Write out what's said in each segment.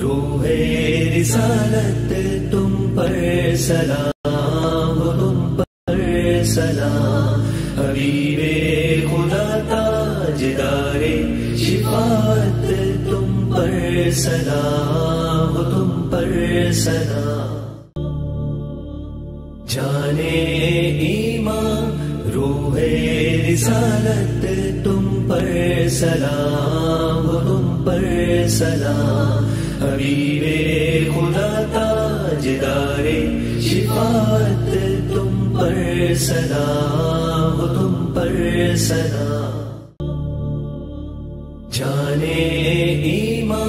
रूहे रिसालत तुम पर सलाम तुम पर सलाम हबीबे खुदा ताजदारे शिफात तुम पर सलाम हो तुम पर सलाम जाने ईमा रूहे रिसालत तुम पर सलाम हो तुम पर सलाम हबीबे खुदा ताजदारे शिफात तुम पर सदा हो तुम पर सदा जाने ईमा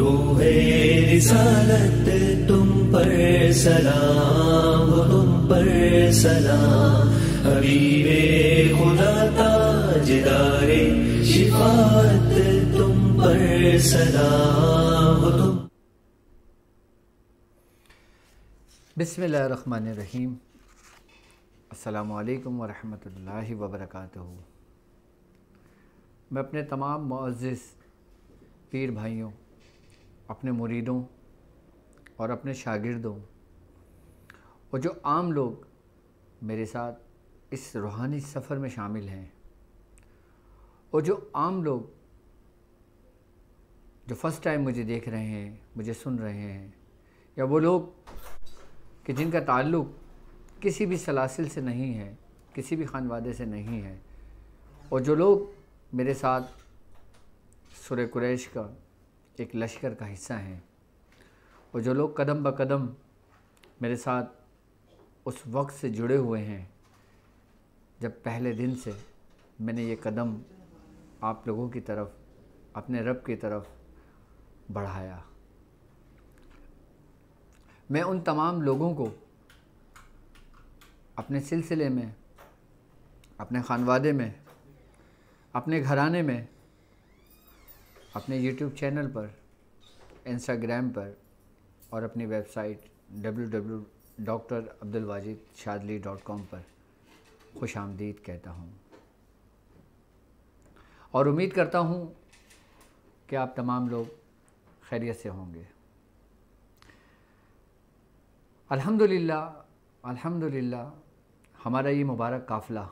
रूहे रिसालत तुम पर सदा हो तुम पर सदा हबीबे खुदा ताजदारे शिफात तुम पर सदा बसमीम अल्लाम वरहमल वबरक मैं अपने तमाम मुआज़ पीर भाइयों अपने मुरीदों और अपने शागिर्दों और जो आम लोग मेरे साथ इस रूहानी सफ़र में शामिल हैं और जो आम लोग जो फ़र्स्ट टाइम मुझे देख रहे हैं मुझे सुन रहे हैं या वो लोग कि जिनका ताल्लुक़ किसी भी सलासिल से नहीं है किसी भी खानवादे से नहीं है और जो लोग मेरे साथ सुर कुरैश का एक लश्कर का हिस्सा हैं और जो लोग कदम ब कदम मेरे साथ उस वक्त से जुड़े हुए हैं जब पहले दिन से मैंने ये कदम आप लोगों की तरफ अपने रब की तरफ बढ़ाया मैं उन तमाम लोगों को अपने सिलसिले में अपने खानवादे में अपने घराने में अपने यूट्यूब चैनल पर इंस्टाग्राम पर और अपनी website W doctor Shadli dot com पर खुश आमदीद कहता हूँ और उम्मीद करता हूँ कि आप तमाम लोग खैरियत से होंगे अल्हम्दुलिल्लाह अल्हम्दुलिल्लाह हमारा ये मुबारक काफ़िला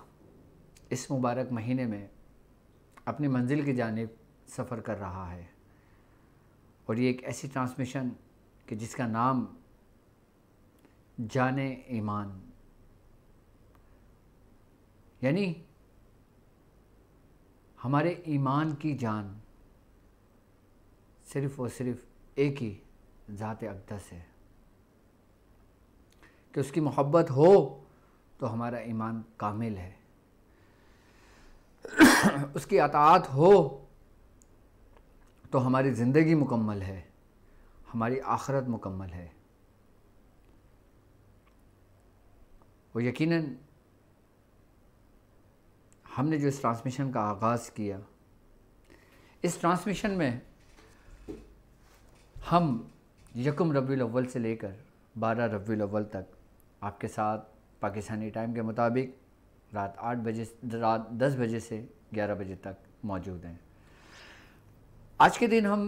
इस मुबारक महीने में अपनी मंजिल की जानब सफ़र कर रहा है और ये एक ऐसी ट्रांसमिशन कि जिसका नाम जान ईमान यानी हमारे ईमान की जान सिर्फ़ और सिर्फ़ एक ही ज़ात अकदस है कि उसकी मोहब्बत हो तो हमारा ईमान कामिल है उसकी अतात हो तो हमारी ज़िंदगी मुकम्मल है हमारी आखरत मुकम्मल है वो यकीनन हमने जो इस ट्रांसमिशन का आगाज़ किया इस ट्रांसमिशन में हम यकम रबी अव्वल से लेकर बारह रबी अव्वल तक आपके साथ पाकिस्तानी टाइम के मुताबिक रात आठ बजे रात दस बजे से ग्यारह बजे तक मौजूद हैं आज के दिन हम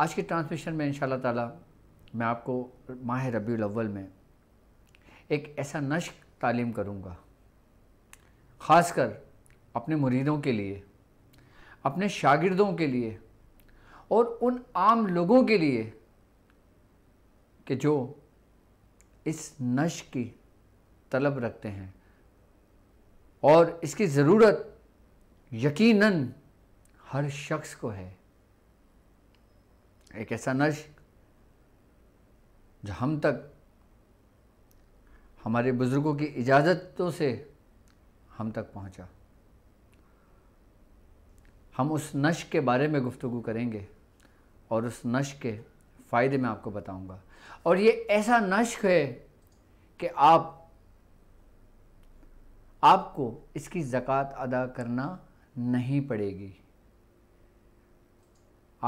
आज के ट्रांसमिशन में इन ताला मैं आपको माह रबी अव्वल में एक ऐसा नश्क तालीम करूँगा ख़ास कर अपने मुरीदों के लिए अपने शागिर्दों के लिए और उन आम लोगों के लिए कि जो इस नश की तलब रखते हैं और इसकी ज़रूरत यकीनन हर शख्स को है एक ऐसा नश जो हम तक हमारे बुज़ुर्गों की इजाज़तों से हम तक पहुंचा। हम उस नश के बारे में गुफ्तु करेंगे और उस नश के फ़ायदे मैं आपको बताऊंगा और ये ऐसा नश्क है कि आप आपको इसकी ज़क़़त अदा करना नहीं पड़ेगी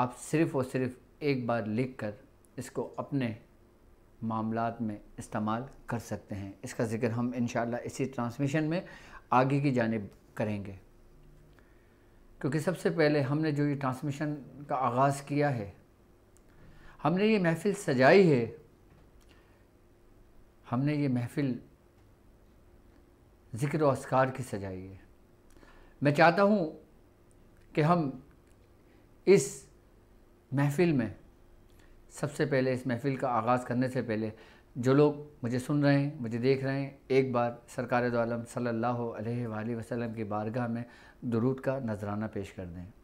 आप सिर्फ़ और सिर्फ एक बार लिख कर इसको अपने मामलात में इस्तेमाल कर सकते हैं इसका ज़िक्र हम इन इसी ट्रांसमिशन में आगे की जानब करेंगे क्योंकि सबसे पहले हमने जो ये ट्रांसमिशन का आगाज़ किया है हमने ये महफिल सजाई है हमने ये महफिल ज़िक्र असकार की सजाई है मैं चाहता हूँ कि हम इस महफिल में सबसे पहले इस महफिल का आगाज़ करने से पहले जो लोग मुझे सुन रहे हैं मुझे देख रहे हैं एक बार सरकार सल्लल्लाहु अलैहि वसल्लम की बारगाह में दुरूद का नजराना पेश कर दें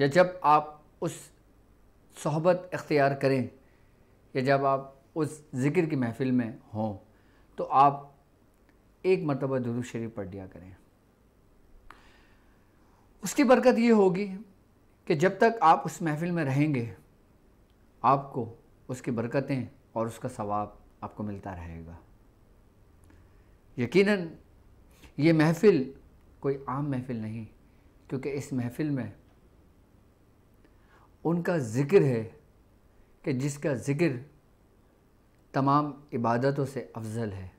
या जब आप उस सहबत अख्तियार करें या जब आप उस ज़िक्र की महफ़िल में हों तो आप एक मरतबा दुरुद शरीफ पढ़ दिया करें उसकी बरकत ये होगी कि जब तक आप उस महफ़िल में रहेंगे आपको उसकी बरकतें और उसका सवाब आपको मिलता रहेगा यकीनन ये महफ़िल कोई आम महफ़िल नहीं क्योंकि इस महफ़िल में उनका ज़िक्र है कि जिसका ज़िक्र तमाम इबादतों से अफजल है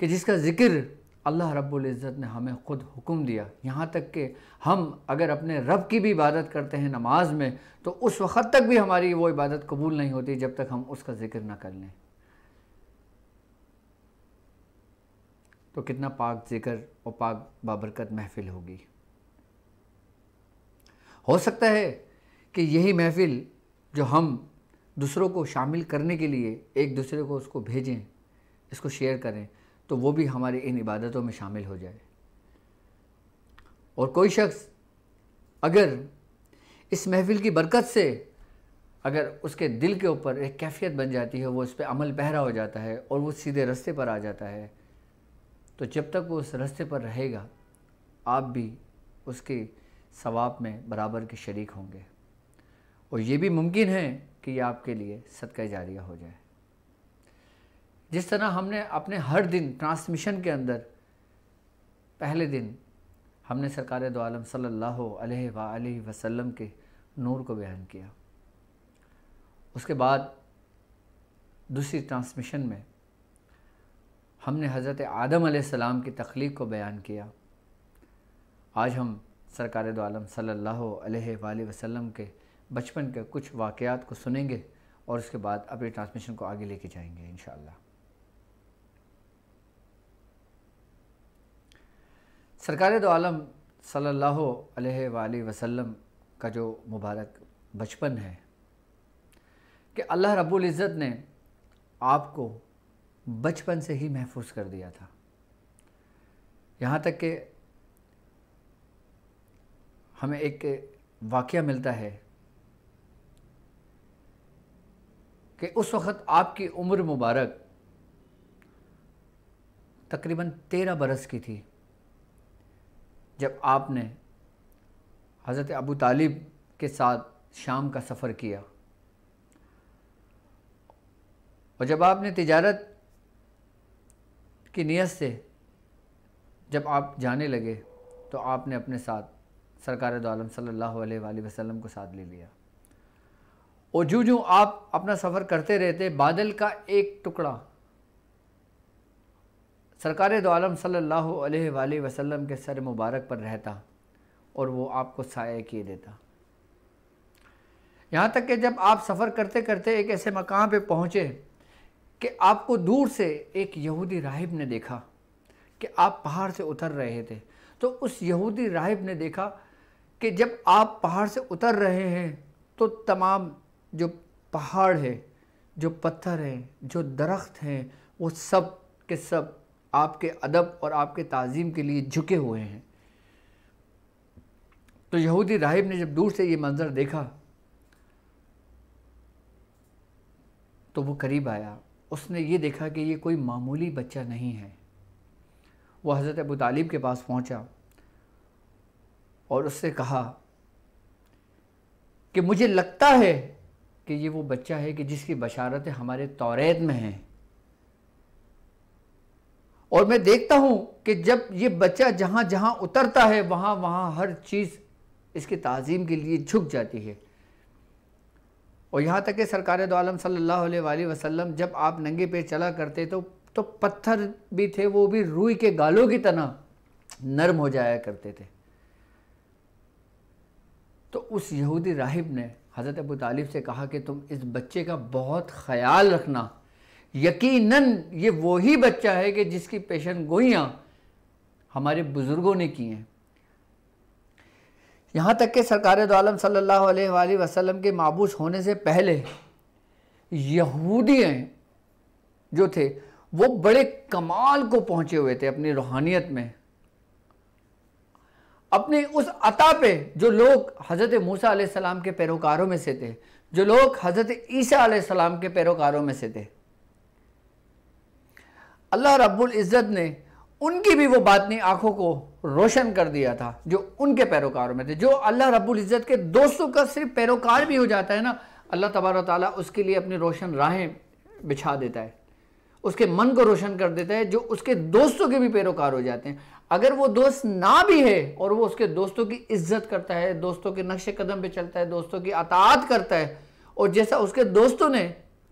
कि जिसका ज़िक्र अल्लाह रब्बुल इज़्ज़त ने हमें ख़ुद हुक्म दिया यहाँ तक कि हम अगर अपने रब की भी इबादत करते हैं नमाज में तो उस वक़्त तक भी हमारी वो इबादत कबूल नहीं होती जब तक हम उसका ज़िक्र ना कर लें तो कितना पाक ज़िक्र और पाक बाबरकत महफिल होगी हो सकता है कि यही महफिल जो हम दूसरों को शामिल करने के लिए एक दूसरे को उसको भेजें इसको शेयर करें तो वो भी हमारी इन इबादतों में शामिल हो जाए और कोई शख्स अगर इस महफिल की बरकत से अगर उसके दिल के ऊपर एक कैफियत बन जाती है वो उस पर अमल पहरा हो जाता है और वो सीधे रस्ते पर आ जाता है तो जब तक वो उस रस्ते पर रहेगा आप भी उसके सवाब में बराबर के शरीक होंगे और ये भी मुमकिन है कि ये आपके लिए सदका जारिया हो जाए जिस तरह हमने अपने हर दिन ट्रांसमिशन के अंदर पहले दिन हमने सरकार दो आलम अलैहि वसल्लम के नूर को बयान किया उसके बाद दूसरी ट्रांसमिशन में हमने हज़रत आदम सलाम की तख्लीक को बयान किया आज हम सरकार दो आलम सल्लल्लाहु अलैहि वसल्लम के बचपन के कुछ वाक़ात को सुनेंगे और उसके बाद अपने ट्रांसमिशन को आगे लेके जाएंगे इन सरकार दो आलम सल्लल्लाहु अलैहि वसल्लम का जो मुबारक बचपन है कि अल्लाह रब्बुल इज़्ज़त ने आपको बचपन से ही महफूज कर दिया था यहाँ तक कि हमें एक वाक़ मिलता है कि उस वक़्त आपकी उम्र मुबारक तकरीबन तेरह बरस की थी जब आपने हज़रत अबू तालिब के साथ शाम का सफ़र किया और जब आपने तिजारत की नीयत से जब आप जाने लगे तो आपने अपने साथ सरकार दो आलम सल्लल्लाहु अलैहि वसल्लम को साथ ले लिया और जो जो आप अपना सफ़र करते रहते बादल का एक टुकड़ा सरकार दो सल्ला वसलम के सर मुबारक पर रहता और वो आपको साया किए देता यहाँ तक कि जब आप सफ़र करते करते एक ऐसे मकाम पे पहुँचे कि आपको दूर से एक यहूदी राहिब ने देखा कि आप पहाड़ से उतर रहे थे तो उस यहूदी राहिब ने देखा कि जब आप पहाड़ से उतर रहे हैं तो तमाम जो पहाड़ है जो पत्थर हैं जो दरख्त हैं वो सब के सब आपके अदब और आपके तज़ीम के लिए झुके हुए हैं तो यहूदी राहिब ने जब दूर से ये मंज़र देखा तो वो करीब आया उसने ये देखा कि ये कोई मामूली बच्चा नहीं है वो हज़रत अबू तालिब के पास पहुंचा और उससे कहा कि मुझे लगता है कि ये वो बच्चा है कि जिसकी बशारत हमारे तौरेद में है और मैं देखता हूं कि जब ये बच्चा जहां जहां उतरता है वहां वहां हर चीज़ इसकी तज़ीम के लिए झुक जाती है और यहां तक कि सरकार दो आलम सल्लल्लाहु अलैहि वसल्लम जब आप नंगे पे चला करते तो तो पत्थर भी थे वो भी रूई के गालों की तरह नर्म हो जाया करते थे तो उस यहूदी राहिब ने हज़रत अबू तालिब से कहा कि तुम इस बच्चे का बहुत ख्याल रखना यकीनन ये वही बच्चा है कि जिसकी पेशन गोइयाँ हमारे बुज़ुर्गों ने की हैं यहाँ तक कि सरकार दोम सल्ला वसम के मबूस होने से पहले यहूदी जो थे वो बड़े कमाल को पहुँचे हुए थे अपनी रूहानियत में अपने उस अता पे जो लोग हज़रत मूसा सलाम के पैरोकारों में से थे जो लोग हज़रत ईसा सलाम के पैरोकारों में से थे अल्लाह रब्बुल इज़्ज़त ने उनकी भी वो बातनी आंखों को रोशन कर दिया था जो उनके पैरोकारों में थे जो अल्लाह रब्बुल इज़्ज़त के दोस्तों का सिर्फ पैरोकार भी हो जाता है ना अल्लाह तबारा ताली उसके लिए अपनी रोशन राहें बिछा देता है उसके मन को रोशन कर देता है जो उसके दोस्तों के भी पैरोकार हो जाते हैं अगर वो दोस्त ना भी है और वो उसके दोस्तों की इज्जत करता है दोस्तों के नक्शे कदम पे चलता है दोस्तों की अतात करता है और जैसा उसके दोस्तों ने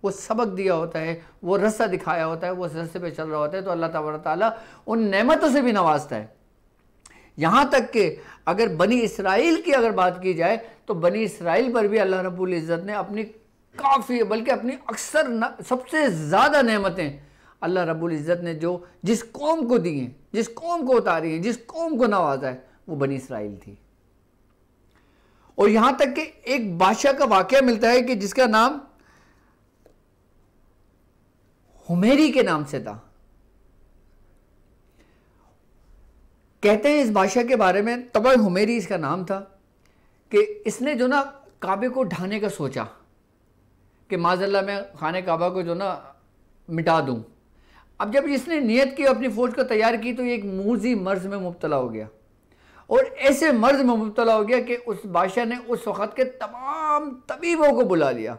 वो सबक दिया होता है वो रस्ता दिखाया होता है वो रस्ते पे चल रहा होता है तो अल्लाह तबारा ताली उन नमतों से भी नवाजता है यहाँ तक कि अगर बनी इसराइल की अगर बात की जाए तो बनी इसराइल पर भी अल्लाह रबुल्ज़त ने अपनी काफ़ी है बल्कि अपनी अक्सर सबसे ज़्यादा नमतें अल्लाह रब्बुल इज़्ज़त ने जो जिस कौम को दी हैं जिस कौम को उतारी हैं जिस कौम को नवाजा है वो बनी इसराइल थी और यहाँ तक कि एक बादशाह का वाक़ मिलता है कि जिसका नाम हुमेरी के नाम से था कहते हैं इस बादशाह के बारे में तब हुमेरी इसका नाम था कि इसने जो ना काबे को ढाने का सोचा कि माजल्ला मैं खान काबा को जो ना मिटा दूँ अब जब इसने नियत की अपनी फ़ौज को तैयार की तो ये एक मूजी मर्ज में मुबतला हो गया और ऐसे मर्ज में मुबतला हो गया कि उस बादशाह ने उस वक़्त के तमाम तबीबों को बुला लिया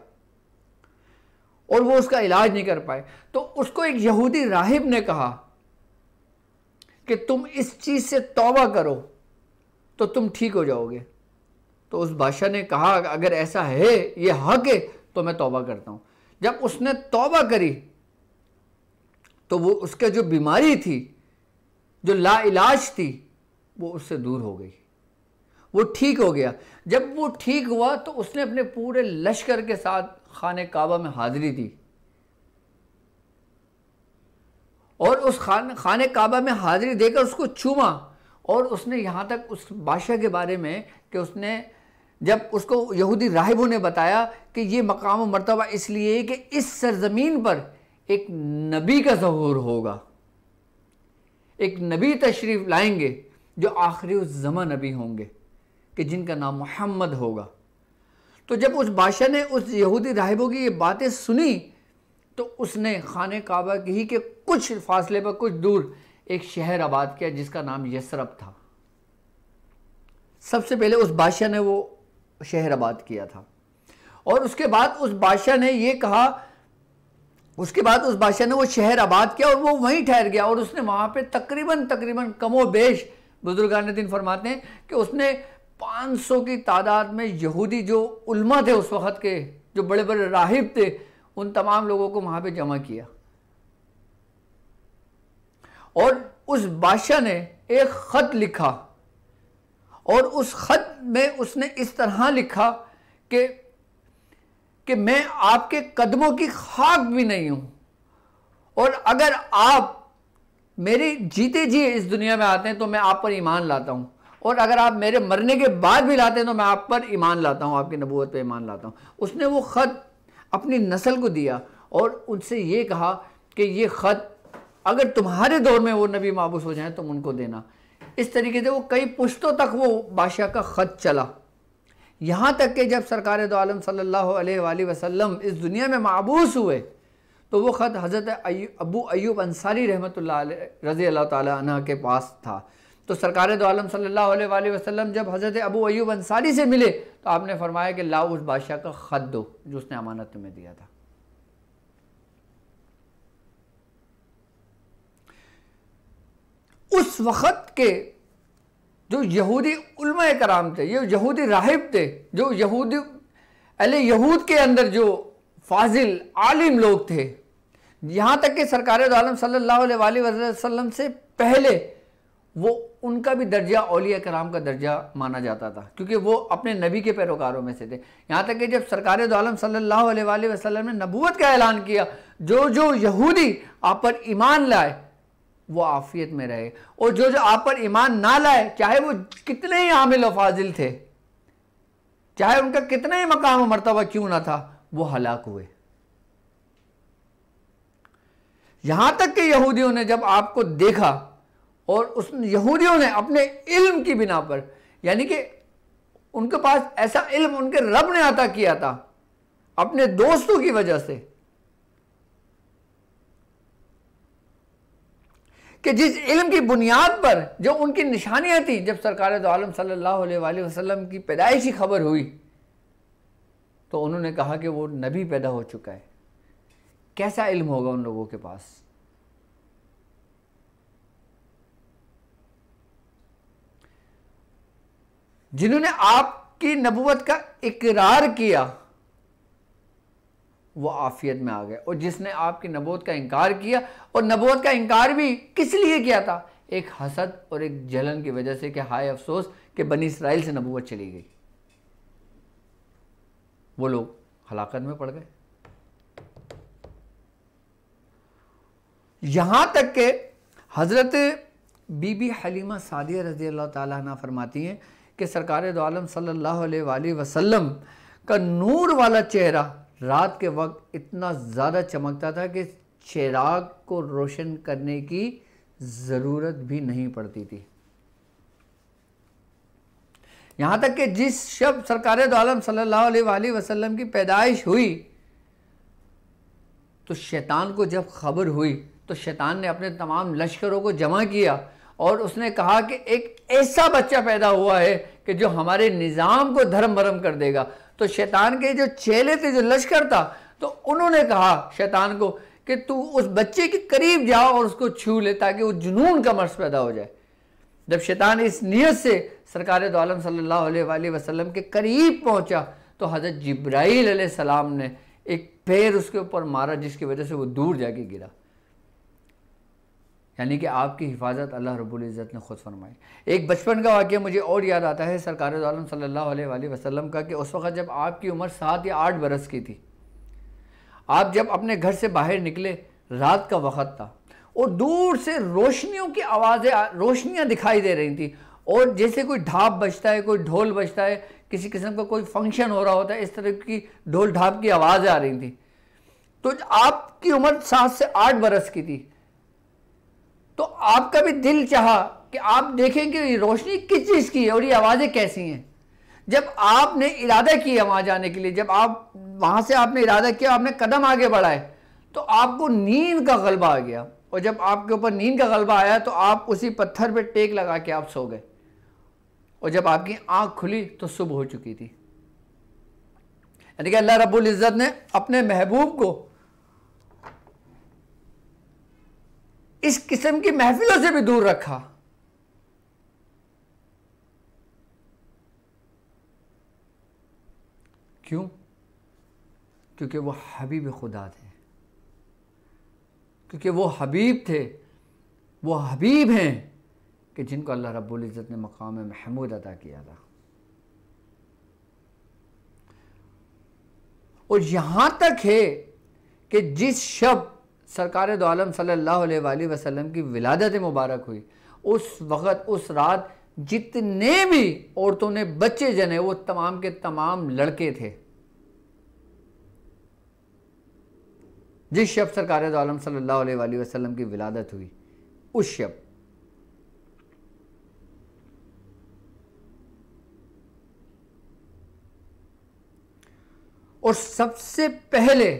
और वो उसका इलाज नहीं कर पाए तो उसको एक यहूदी राहिब ने कहा कि तुम इस चीज़ से तौबा करो तो तुम ठीक हो जाओगे तो उस बादशाह ने कहा अगर ऐसा है ये हक है तो मैं तौबा करता हूँ जब उसने तौबा करी तो वो उसके जो बीमारी थी जो लाइलाज थी वो उससे दूर हो गई वो ठीक हो गया जब वो ठीक हुआ तो उसने अपने पूरे लश्कर के साथ खाने काबा में हाजिरी दी और उस खान खाने काबा में हाजिरी देकर उसको चूमा और उसने यहाँ तक उस बादशाह के बारे में कि उसने जब उसको यहूदी राहिबों ने बताया कि ये मकाम मरतबा इसलिए कि इस सरजमीन पर एक नबी का जहूर होगा एक नबी तशरीफ़ लाएंगे जो आखिरी उस जमा नबी होंगे कि जिनका नाम मोहम्मद होगा तो जब उस बादशाह ने उस यहूदी राहिबों की ये बातें सुनी तो उसने खान काबा की ही के कुछ फासले पर कुछ दूर एक शहर आबाद किया जिसका नाम यसरब था सबसे पहले उस बादशाह ने वो शहर आबाद किया था और उसके बाद उस बादशाह ने ये कहा उसके बाद उस बादशाह ने वो शहर आबाद किया और वो वहीं ठहर गया और उसने वहाँ पे तकरीबन तकरीबन कमो बेश बुजुर्गान दिन फरमाते हैं कि उसने 500 की तादाद में यहूदी जो उल्मा थे उस वक़्त के जो बड़े बड़े राहिब थे उन तमाम लोगों को वहाँ पे जमा किया और उस बादशाह ने एक ख़त लिखा और उस ख़त में उसने इस तरह लिखा कि कि मैं आपके कदमों की खाक भी नहीं हूँ और अगर आप मेरे जीते जी इस दुनिया में आते हैं तो मैं आप पर ईमान लाता हूँ और अगर आप मेरे मरने के बाद भी लाते हैं तो मैं आप पर ईमान लाता हूँ आपकी नबूत पर ईमान लाता हूँ उसने वो ख़त अपनी नस्ल को दिया और उनसे ये कहा कि ये ख़त अगर तुम्हारे दौर में वो नबी मबूस हो जाए तुम उनको देना इस तरीके से वो कई पुश्तों तक वो बादशाह का ख़त चला यहाँ तक कि जब सरकार दो आलम सल्लल्लाहु अलैहि वसल्लम इस दुनिया में मबूस हुए तो वो ख़त हज़रत अबू अयूब अंसारी रहमत रज़ी अल्लाह तह के पास था तो सरकार दो आलम सल्लल्लाहु अलैहि वसल्लम जब हज़रत अबू अयूब अंसारी से मिले तो आपने फरमाया कि लाओ उस बादशाह का ख़त दो जो उसने अमानत में दिया था उस वक़्त के जो यहूदी उलमा कराम थे ये यहूदी राहिब थे जो यहूदी अल यहूद के अंदर जो फाजिल आलिम लोग थे यहाँ तक कि सरकार आलम वसल्लम से पहले वो उनका भी दर्जा अलिया कराम का दर्जा माना जाता था क्योंकि वो अपने नबी के पैरोकारों में से थे यहाँ तक कि जब सरकार आलम सल्लल्लाहु ने नबूत का ऐलान किया जो जो यहूदी आप पर ईमान लाए वो आफियत में रहे और जो जो आप पर ईमान ना लाए चाहे वो कितने ही आमिल व फाजिल थे चाहे उनका कितना ही मकाम मरतबा क्यों ना था वो हलाक हुए यहां तक कि यहूदियों ने जब आपको देखा और उस यहूदियों ने अपने इल्म की बिना पर यानी कि उनके पास ऐसा इल्म उनके रब ने अता किया था अपने दोस्तों की वजह से कि जिस इल्म की बुनियाद पर जो उनकी निशानियाँ थी जब सरकार तो आलम सल्लल्लाहु अलैहि वसल्लम की पैदाइशी खबर हुई तो उन्होंने कहा कि वो नबी पैदा हो चुका है कैसा इल्म होगा उन लोगों के पास जिन्होंने आपकी नबूवत का इकरार किया वो आफियत में आ गए और जिसने आपकी नबोत का इनकार किया और नबोत का इनकार भी किस लिए किया था एक हसद और एक जलन की वजह से कि हाय अफसोस कि बनी इसराइल से नबूत चली गई वो लोग हलाकत में पड़ गए यहां तक के हज़रत बीबी हलीमा सादिया रजी अल्लाह ताला फरमाती हैं कि सरकार दो आलम सल्लल्लाहु अलैहि वसल्लम का नूर वाला चेहरा रात के वक्त इतना ज़्यादा चमकता था कि चिराग को रोशन करने की ज़रूरत भी नहीं पड़ती थी यहाँ तक कि जिस शब सरकार आलम सल्लल्लाहु अलैहि वसल्लम की पैदाइश हुई तो शैतान को जब खबर हुई तो शैतान ने अपने तमाम लश्करों को जमा किया और उसने कहा कि एक ऐसा बच्चा पैदा हुआ है कि जो हमारे निज़ाम को धर्म भरम कर देगा तो शैतान के जो चेले थे जो लश्कर था तो उन्होंने कहा शैतान को कि तू उस बच्चे के करीब जाओ और उसको छू ले ताकि वो जुनून का मर्स पैदा हो जाए जब शैतान इस नीयत से सरकार दो आलम सल्लल्लाहु अलैहि वसल्लम के करीब पहुंचा तो हज़रत जब्राईल सलाम ने एक पैर उसके ऊपर मारा जिसकी वजह से वो दूर जाके गिरा यानी कि आपकी हिफाजत अल्लाह रबुल्ज़त ने ख़ुद फरमाई एक बचपन का वाक्य मुझे और याद आता है सरकार आलम सल्लल्लाहु अलैहि वसल्लम का कि उस वक्त जब आपकी उम्र सात या आठ बरस की थी आप जब अपने घर से बाहर निकले रात का वक्त था और दूर से रोशनियों की आवाज़ें रोशनियाँ दिखाई दे रही थी और जैसे कोई ढाप बजता है कोई ढोल बजता है किसी किस्म का कोई फंक्शन हो रहा होता है इस तरह की ढोल ढाप की आवाज़ें आ रही थी तो आपकी उम्र सात से आठ बरस की थी तो आपका भी दिल चाहा कि आप देखें कि रोशनी किस चीज़ की है और ये आवाज़ें कैसी हैं जब आपने इरादा किया वहां जाने के लिए जब आप वहां से आपने इरादा किया आपने कदम आगे बढ़ाए तो आपको नींद का गलबा आ गया और जब आपके ऊपर नींद का गलबा आया तो आप उसी पत्थर पर टेक लगा के आप सो गए और जब आपकी आंख खुली तो सुबह हो चुकी थी यानी कि अल्लाह रब्बुल इज़्ज़त ने अपने महबूब को इस किस्म की महफिलों से भी दूर रखा क्यों क्योंकि वो हबीब खुदा थे क्योंकि वो हबीब थे वो हबीब हैं कि जिनको अल्लाह रब्बुल इज़्ज़त ने मकाम महमूद अदा किया था और यहां तक है कि जिस शब सरकार दोम सल्ला वसलम की विलादत मुबारक हुई उस वक़्त उस रात जितने भी औरतों ने बच्चे जने वो तमाम के तमाम लड़के थे जिस शब सरकार दोम सल्ला वसलम की विलादत हुई उस शब और सबसे पहले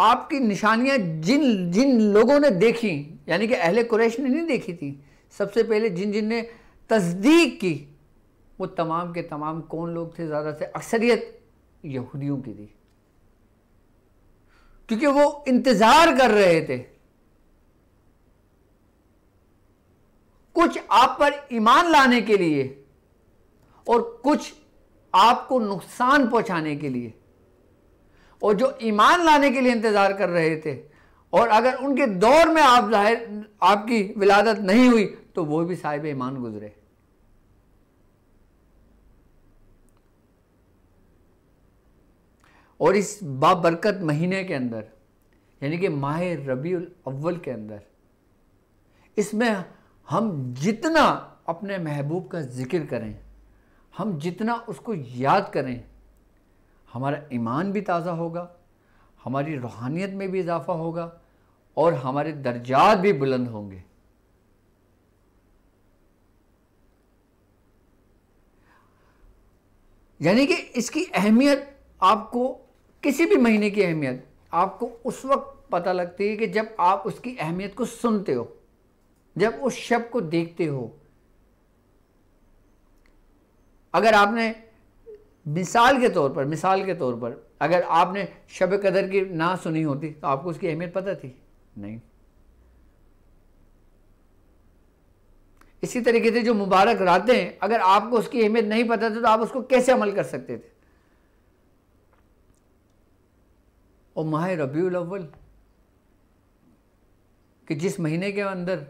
आपकी निशानियां जिन जिन लोगों ने देखी यानी कि अहले कुरैश ने नहीं देखी थी सबसे पहले जिन जिन ने तस्दीक की वो तमाम के तमाम कौन लोग थे ज़्यादा से अक्सरियत यहूदियों की थी क्योंकि वो इंतज़ार कर रहे थे कुछ आप पर ईमान लाने के लिए और कुछ आपको नुकसान पहुंचाने के लिए और जो ईमान लाने के लिए इंतज़ार कर रहे थे और अगर उनके दौर में आप जाहिर आपकी विलादत नहीं हुई तो वो भी साहिब ईमान गुजरे और इस बाबरकत महीने के अंदर यानी कि माह रबी अव्वल के अंदर इसमें हम जितना अपने महबूब का ज़िक्र करें हम जितना उसको याद करें हमारा ईमान भी ताज़ा होगा हमारी रूहानियत में भी इजाफ़ा होगा और हमारे दर्जात भी बुलंद होंगे यानी कि इसकी अहमियत आपको किसी भी महीने की अहमियत आपको उस वक्त पता लगती है कि जब आप उसकी अहमियत को सुनते हो जब उस शब्द को देखते हो अगर आपने मिसाल के तौर पर मिसाल के तौर पर अगर आपने शब कदर की ना सुनी होती तो आपको उसकी अहमियत पता थी नहीं इसी तरीके से जो मुबारक रातें अगर आपको उसकी अहमियत नहीं पता थी तो आप उसको कैसे अमल कर सकते थे और माह रबी अव्वल कि जिस महीने के अंदर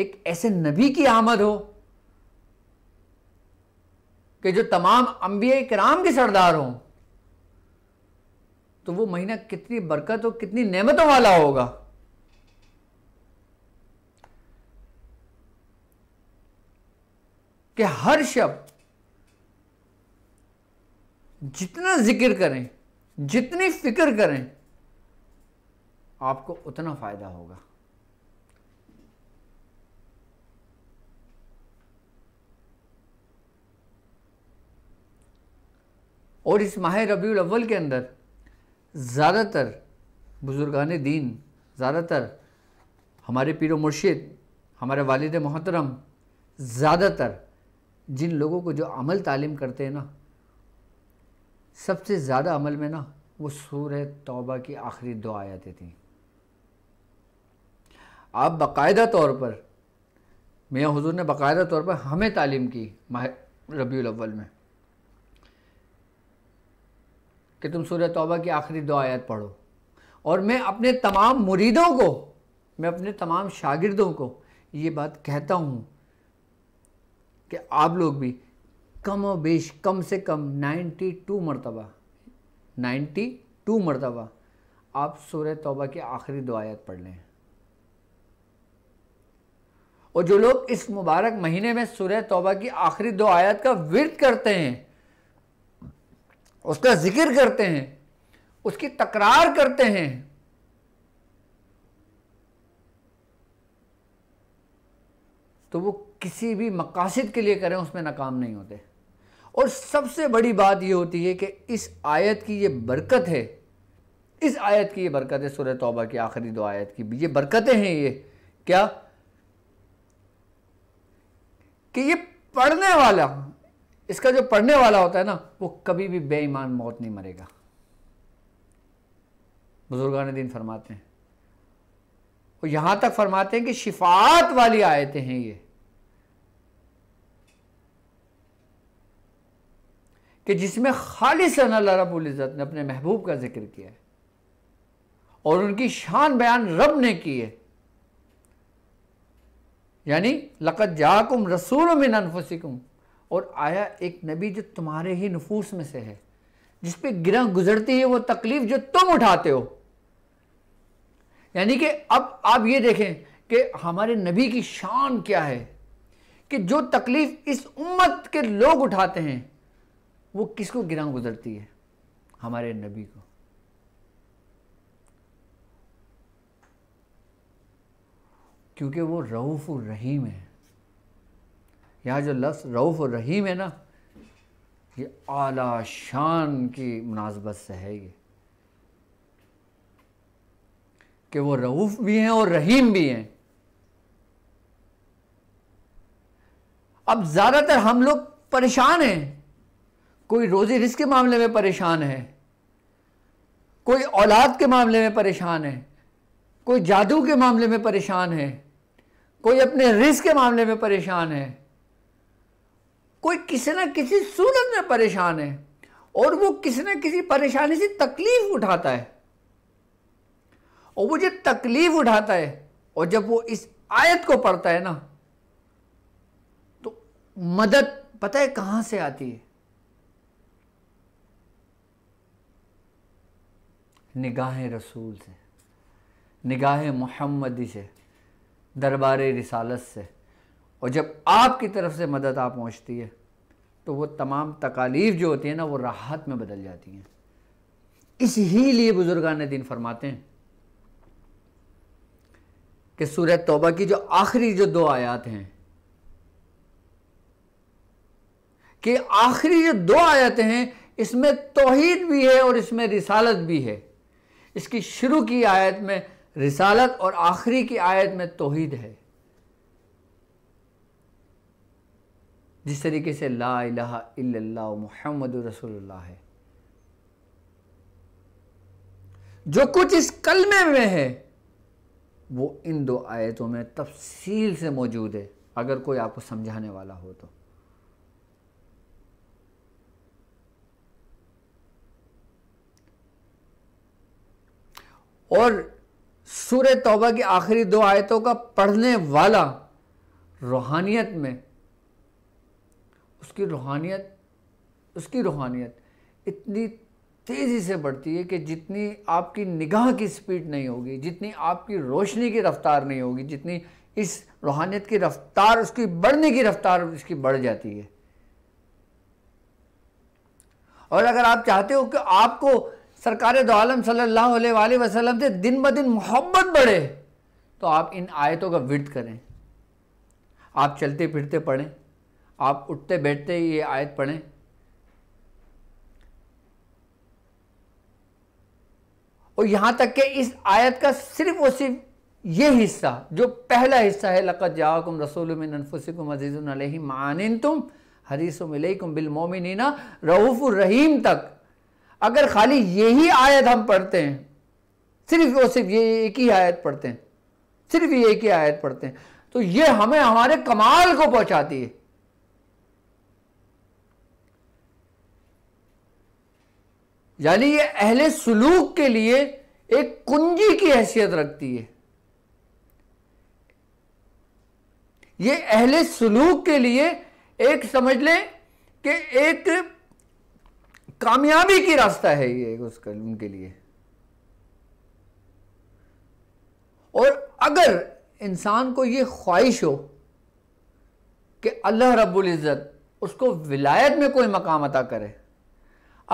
एक ऐसे नबी की आमद हो कि जो तमाम अम्बिया कराम के सरदार हों तो वो महीना कितनी बरकत और कितनी नेमतों वाला होगा कि हर शब्द जितना जिक्र करें जितनी फिक्र करें आपको उतना फायदा होगा और इस माह रबी अव्वल के अंदर ज़्यादातर बुज़ुर्गान दीन ज़्यादातर हमारे पीर मुर्शिद हमारे वालद मोहतरम ज़्यादातर जिन लोगों को जो अमल तालीम करते हैं ना सबसे ज़्यादा अमल में ना वो सूर तौबा की आखिरी दो आयातें थी आप बाकायदा तौर पर मियाँ हजूर ने बाकायदा तौर पर हमें तालीम की माह रबी अव्वल में कि तुम सूर्य तोबा की आखिरी दो आयत पढ़ो और मैं अपने तमाम मुरीदों को मैं अपने तमाम शागिर्दों को ये बात कहता हूँ कि आप लोग भी कम और बेश कम से कम 92 मरतबा नाइन्टी टू मरतबा आप सूर्य तोबा की आखिरी दो आयत पढ़ लें और जो लोग इस मुबारक महीने में सूर्य तोबा की आखिरी दो आयत का विरत करते हैं उसका जिक्र करते हैं उसकी तकरार करते हैं तो वो किसी भी मकासद के लिए करें उसमें नाकाम नहीं होते और सबसे बड़ी बात ये होती है कि इस आयत की ये बरकत है इस आयत की ये बरकत है सूर्य तौबा की आखिरी दो आयत की ये बरकतें हैं ये क्या कि ये पढ़ने वाला इसका जो पढ़ने वाला होता है ना वो कभी भी बेईमान मौत नहीं मरेगा बुजुर्गान दिन फरमाते हैं और यहां तक फरमाते हैं कि शिफात वाली आयतें हैं ये कि जिसमें खालिश रबुल्ज़त ने अपने महबूब का जिक्र किया है और उनकी शान बयान रब ने की है यानी लकत जाकुम रसूल मिन अनफुसिकुम और आया एक नबी जो तुम्हारे ही नफूस में से है जिस पे गिरा गुजरती है वो तकलीफ जो तुम उठाते हो यानी कि अब आप ये देखें कि हमारे नबी की शान क्या है कि जो तकलीफ इस उम्मत के लोग उठाते हैं वो किसको गिरा गुजरती है हमारे नबी को क्योंकि वो रऊफ़ रहीम है यहाँ जो लफ्स रऊफ़ और रहीम है ना ये आला शान की मुनासबत से है ये कि वो रऊफ़ भी हैं और रहीम भी हैं अब ज़्यादातर हम लोग परेशान हैं कोई रोज़ी रिस्क के मामले में परेशान है कोई औलाद के मामले में परेशान है कोई जादू के मामले में परेशान है कोई अपने रिस्क के मामले में परेशान है कोई किसी ना किसी सूरत में परेशान है और वो किसी ना किसी परेशानी से तकलीफ उठाता है और वो जो तकलीफ उठाता है और जब वो इस आयत को पढ़ता है ना तो मदद पता है कहां से आती है निगाह रसूल से निगाह मोहम्मदी से दरबार रिसालत से और जब आपकी तरफ से मदद आप पहुँचती है तो वो तमाम तकालीफ जो होती है ना वो राहत में बदल जाती हैं इस ही लिए बुजुर्गान दिन फरमाते हैं कि सूर्य तोबा की जो आखिरी जो दो आयात हैं कि आखिरी जो दो आयतें हैं इसमें तोहिद भी है और इसमें रिसालत भी है इसकी शुरू की आयत में रिसालत और आखिरी की आयत में तोहिद है जिस तरीके से ला इला मोहम्मद रसोल्ला है जो कुछ इस कलमे में है वो इन दो आयतों में तफसील से मौजूद है अगर कोई आपको समझाने वाला हो तो और सूर्य तौबा की आखिरी दो आयतों का पढ़ने वाला रूहानियत में उसकी रूहानियत उसकी रूहानियत इतनी तेज़ी से बढ़ती है कि जितनी आपकी निगाह की स्पीड नहीं होगी जितनी आपकी रोशनी की रफ्तार नहीं होगी जितनी इस रूहानियत की रफ्तार उसकी बढ़ने की रफ्तार उसकी बढ़ जाती है और अगर आप चाहते हो कि आपको सरकार दो आलम सल्लल्लाहु अलैहि वसल्लम से दिन ब दिन मोहब्बत बढ़े तो आप इन आयतों का विर्द करें आप चलते फिरते पढ़ें आप उठते बैठते ही ये आयत पढ़ें और यहाँ तक कि इस आयत का सिर्फ और सिर्फ ये हिस्सा जो पहला हिस्सा है लक़त जाकुम रसूल मिन अनफुसिकुम अजीज़ुन मानिन तुम हरीसुम बिलमोमिना रऊफ़ रहीम तक अगर खाली यही आयत हम पढ़ते हैं सिर्फ और सिर्फ ये एक ही आयत पढ़ते हैं सिर्फ ये एक ही आयत पढ़ते हैं तो ये हमें हमारे कमाल को पहुंचाती है यानी ये अहले सुलूक के लिए एक कुंजी की हैसियत रखती है ये अहले सलूक के लिए एक समझ लें कि एक कामयाबी की रास्ता है ये उसका उनके लिए और अगर इंसान को ये ख्वाहिश हो कि अल्लाह रब्बुल इज़्ज़त उसको विलायत में कोई मकाम अता करे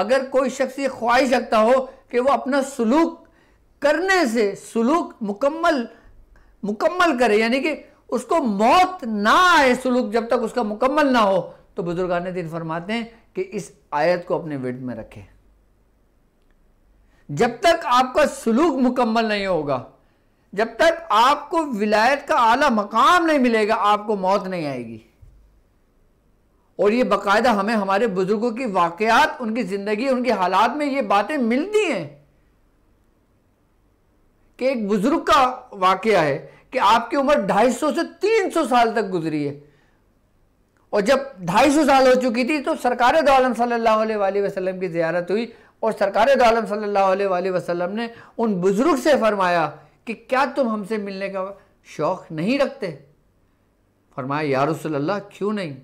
अगर कोई शख्स ये ख्वाहिश रखता हो कि वो अपना सलूक करने से सलूक मुकम्मल मुकम्मल करे यानी कि उसको मौत ना आए सलूक जब तक उसका मुकम्मल ना हो तो बुजुर्गान दिन फरमाते हैं कि इस आयत को अपने वेट में रखें जब तक आपका सलूक मुकम्मल नहीं होगा जब तक आपको विलायत का आला मकाम नहीं मिलेगा आपको मौत नहीं आएगी और ये बाकायदा हमें हमारे बुज़ुर्गों की वाकयात उनकी ज़िंदगी उनके हालात में ये बातें मिलती हैं कि एक बुज़ुर्ग का वाक़ है कि आपकी उम्र 250 से 300 साल तक गुजरी है और जब 250 साल हो चुकी थी तो सरकार दौलम सल्ह वसलम की ज़्यारत हुई और सरकार दौलम सल्लल्लाहु वसलम ने उन बुज़ुर्ग से फरमाया कि क्या तुम हमसे मिलने का शौक़ नहीं रखते फरमाया यारसोल्ला क्यों नहीं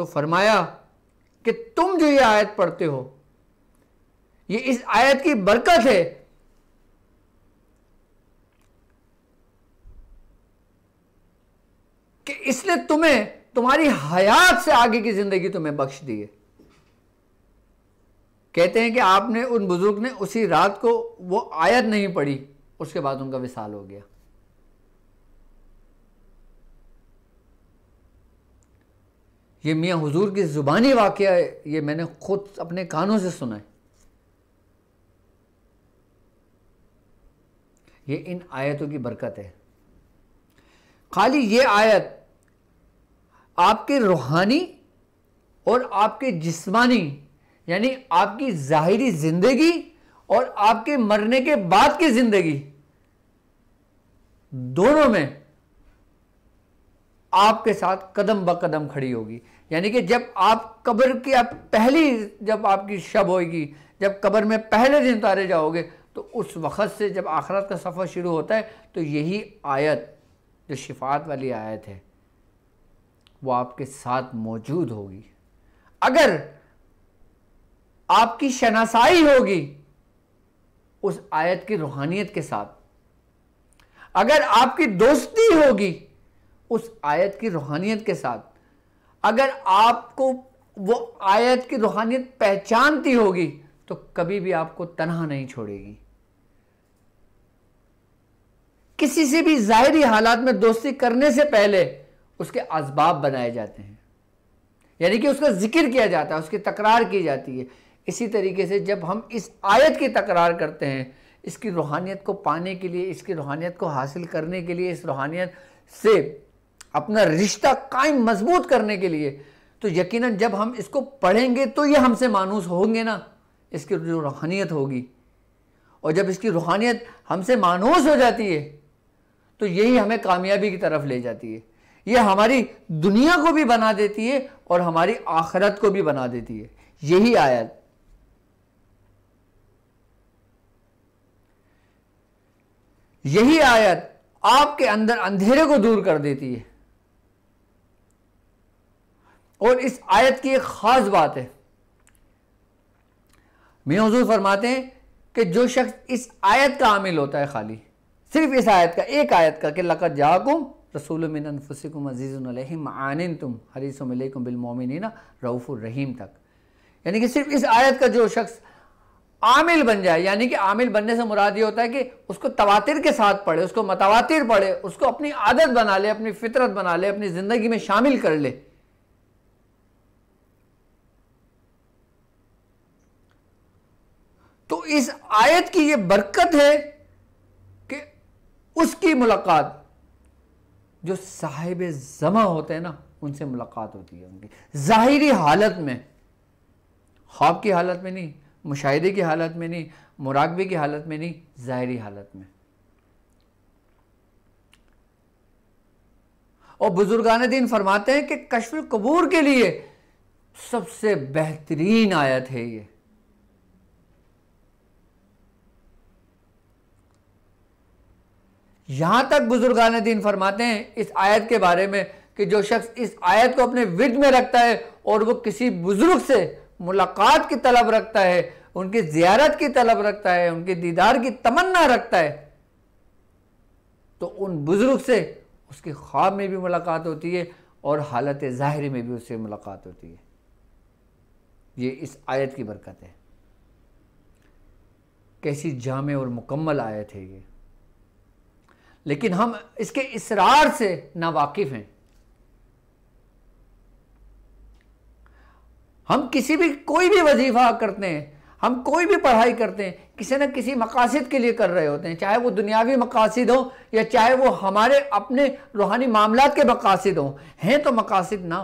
तो फरमाया कि तुम जो ये आयत पढ़ते हो ये इस आयत की बरकत है कि इसने तुम्हें तुम्हारी हयात से आगे की जिंदगी तुम्हें बख्श दी है कहते हैं कि आपने उन बुजुर्ग ने उसी रात को वो आयत नहीं पढ़ी उसके बाद उनका विशाल हो गया ये मियाँ हुजूर की ज़ुबानी वाक़ ये मैंने ख़ुद अपने कानों से सुना है ये इन आयतों की बरकत है खाली ये आयत आपके रूहानी और आपके जिस्मानी यानी आपकी ज़ाहरी ज़िंदगी और आपके मरने के बाद की ज़िंदगी दोनों में आपके साथ कदम ब कदम खड़ी होगी यानी कि जब आप कब्र की आप पहली जब आपकी शब होगी जब कब्र में पहले दिन उतारे जाओगे तो उस वक़्त से जब आखरत का सफ़र शुरू होता है तो यही आयत जो शिफात वाली आयत है वो आपके साथ मौजूद होगी अगर आपकी शनासाई होगी उस आयत की रूहानियत के साथ अगर आपकी दोस्ती होगी उस आयत की रूहानियत के साथ अगर आपको वो आयत की रूहानियत पहचानती होगी तो कभी भी आपको तनहा नहीं छोड़ेगी किसी से भी ज़ाहरी हालात में दोस्ती करने से पहले उसके असबाब बनाए जाते हैं यानी कि उसका जिक्र किया जाता है उसकी तकरार की जाती है इसी तरीके से जब हम इस आयत की तकरार करते हैं इसकी रूहानियत को पाने के लिए इसकी रूहानियत को हासिल करने के लिए इस रूहानियत से अपना रिश्ता कायम मजबूत करने के लिए तो यकीनन जब हम इसको पढ़ेंगे तो ये हमसे मानूस होंगे ना इसकी जो रूहानियत होगी और जब इसकी रूहानियत हमसे मानूस हो जाती है तो यही हमें कामयाबी की तरफ ले जाती है ये हमारी दुनिया को भी बना देती है और हमारी आखरत को भी बना देती है यही आयत यही आयत आपके अंदर अंधेरे को दूर कर देती है और इस आयत की एक ख़ास बात है मैं हजूर फरमाते हैं कि जो शख्स इस आयत का आमिल होता है खाली सिर्फ इस आयत का एक आयत का कि लकत जाकुम रसूल मिन अनफुसिकुम अजीज़ुलहिम आनिन तुम हरीसमिलकुम बिलमोमिन रऊफ़ुररहीम तक यानी कि सिर्फ इस आयत का जो शख्स आमिल बन जाए यानी कि आमिल बनने से मुराद ये होता है कि उसको तवातिर के साथ पढ़े उसको मतवातिर पढ़े उसको अपनी आदत बना ले अपनी फितरत बना ले अपनी ज़िंदगी में शामिल कर ले तो इस आयत की ये बरकत है कि उसकी मुलाकात जो साहिब जमा होते हैं ना उनसे मुलाकात होती है उनकी ज़ाहरी हालत में ख्वाब की हालत में नहीं मुशाहे की हालत में नहीं मुराकबे की हालत में नहीं जाहिरी हालत में और बुजुर्गान दिन फरमाते हैं कि कश्मीर कबूर के लिए सबसे बेहतरीन आयत है ये यहाँ तक बुजुर्गान दीन फरमाते हैं इस आयत के बारे में कि जो शख्स इस आयत को अपने विद में रखता है और वो किसी बुज़ुर्ग से मुलाकात की तलब रखता है उनकी जियारत की तलब रखता है उनके दीदार की तमन्ना रखता है तो उन बुज़ुर्ग से उसकी ख्वाब में भी मुलाकात होती है और हालत ज़ाहिर में भी उससे मुलाकात होती है ये इस आयत की बरकत है कैसी जामे और मुकम्मल आयत है ये लेकिन हम इसके इसरार से नावाकिफ हैं हम किसी भी कोई भी वजीफा करते हैं हम कोई भी पढ़ाई करते हैं किसी न किसी मकासद के लिए कर रहे होते हैं चाहे वो दुनियावी मकासद हो या चाहे वो हमारे अपने रूहानी मामला के मकासद हों हैं तो मकासद ना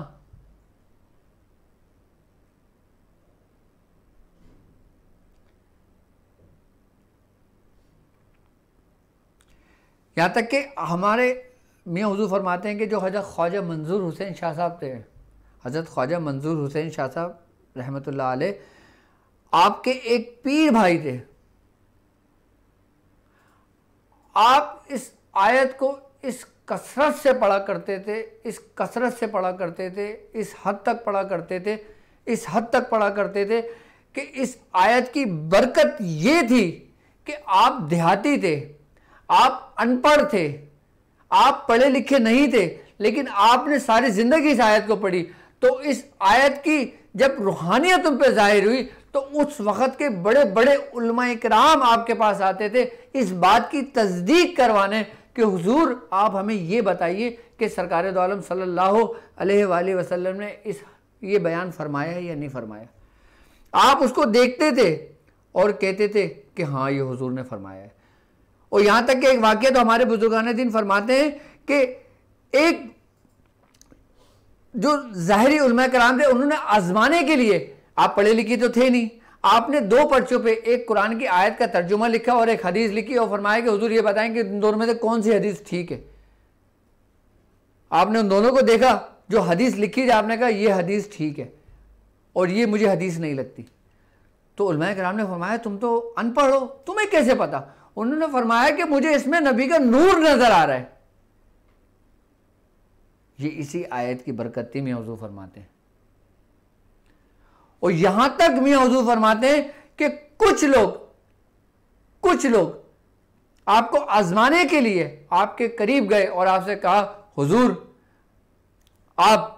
यहाँ तक कि हमारे मियाँ हजू फरमाते हैं कि जो हजरत ख्वाजा मंजूर हुसैन शाह साहब थे हजरत ख्वाजा मंजूर हुसैन शाह साहब रहमत आल आपके एक पीर भाई थे आप इस आयत को इस कसरत से पढ़ा करते थे इस कसरत से पढ़ा करते थे इस हद तक पढ़ा करते थे इस हद तक पढ़ा करते थे कि इस आयत की बरकत ये थी कि आप देहाती थे आप अनपढ़ थे आप पढ़े लिखे नहीं थे लेकिन आपने सारी ज़िंदगी इस आयत को पढ़ी तो इस आयत की जब रूहानियत तुम पर जाहिर हुई तो उस वक़्त के बड़े बड़े कराम आपके पास आते थे इस बात की तस्दीक करवाने कि हुजूर आप हमें ये बताइए कि सरकार दोम सल्लल्लाहु अलैहि वसल्लम ने इस ये बयान फरमाया है या नहीं फरमाया आप उसको देखते थे और कहते थे कि हाँ ये हुजूर ने फरमाया है और यहां तक कि एक वाक्य तो हमारे बुजुर्गान दिन फरमाते हैं कि एक जो जहरी उलमा कराम थे उन्होंने आजमाने के लिए आप पढ़े लिखी तो थे नहीं आपने दो पर्चों पे एक कुरान की आयत का तर्जुमा लिखा और एक हदीस लिखी और फरमाया कि हजूर ये बताएं कि दोनों में से कौन सी हदीस ठीक है आपने उन दोनों को देखा जो हदीस लिखी थी आपने कहा यह हदीस ठीक है और ये मुझे हदीस नहीं लगती तो उलमा कराम ने फरमाया तुम तो अनपढ़ हो तुम्हें कैसे पता उन्होंने फरमाया कि मुझे इसमें नबी का नूर नजर आ रहा है ये इसी आयत की बरकती में हजू फरमाते हैं और यहां तक मियाँ हजू फरमाते हैं कि कुछ लोग कुछ लोग आपको आजमाने के लिए आपके करीब गए और आपसे कहा हुजूर आप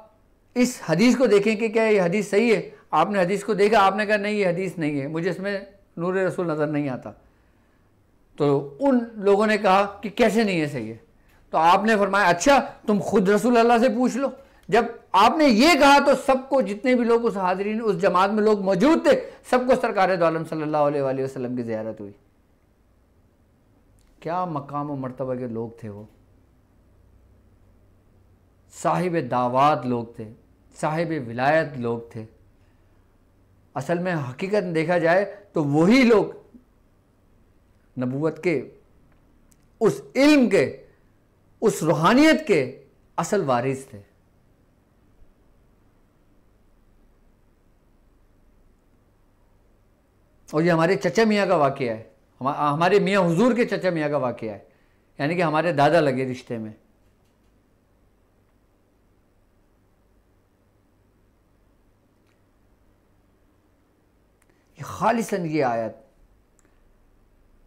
इस हदीस को देखें कि क्या ये हदीस सही है आपने हदीस को देखा आपने कहा नहीं ये हदीस नहीं है मुझे इसमें नूर रसूल नज़र नहीं आता तो उन लोगों ने कहा कि कैसे नहीं है सही है तो आपने फरमाया अच्छा तुम खुद रसूल अल्लाह से पूछ लो जब आपने ये कहा तो सबको जितने भी लोग उस हाजरीन उस जमात में लोग मौजूद थे सबको सरकार दोलम सल्ला वसलम की ज्यारत हुई क्या मकाम और मरतबा के लोग थे वो साहिब दावात लोग थे साहिब विलायत लोग थे असल में हकीकत देखा जाए तो वही लोग नबूत के उस इल्म के उस रूहानियत के असल वारिस थे और ये हमारे चचा मियाँ का वाक़ है हमारे मियाँ हुजूर के चचा मियाँ का वाक़ है यानी कि हमारे दादा लगे रिश्ते में खालिशन ये आयत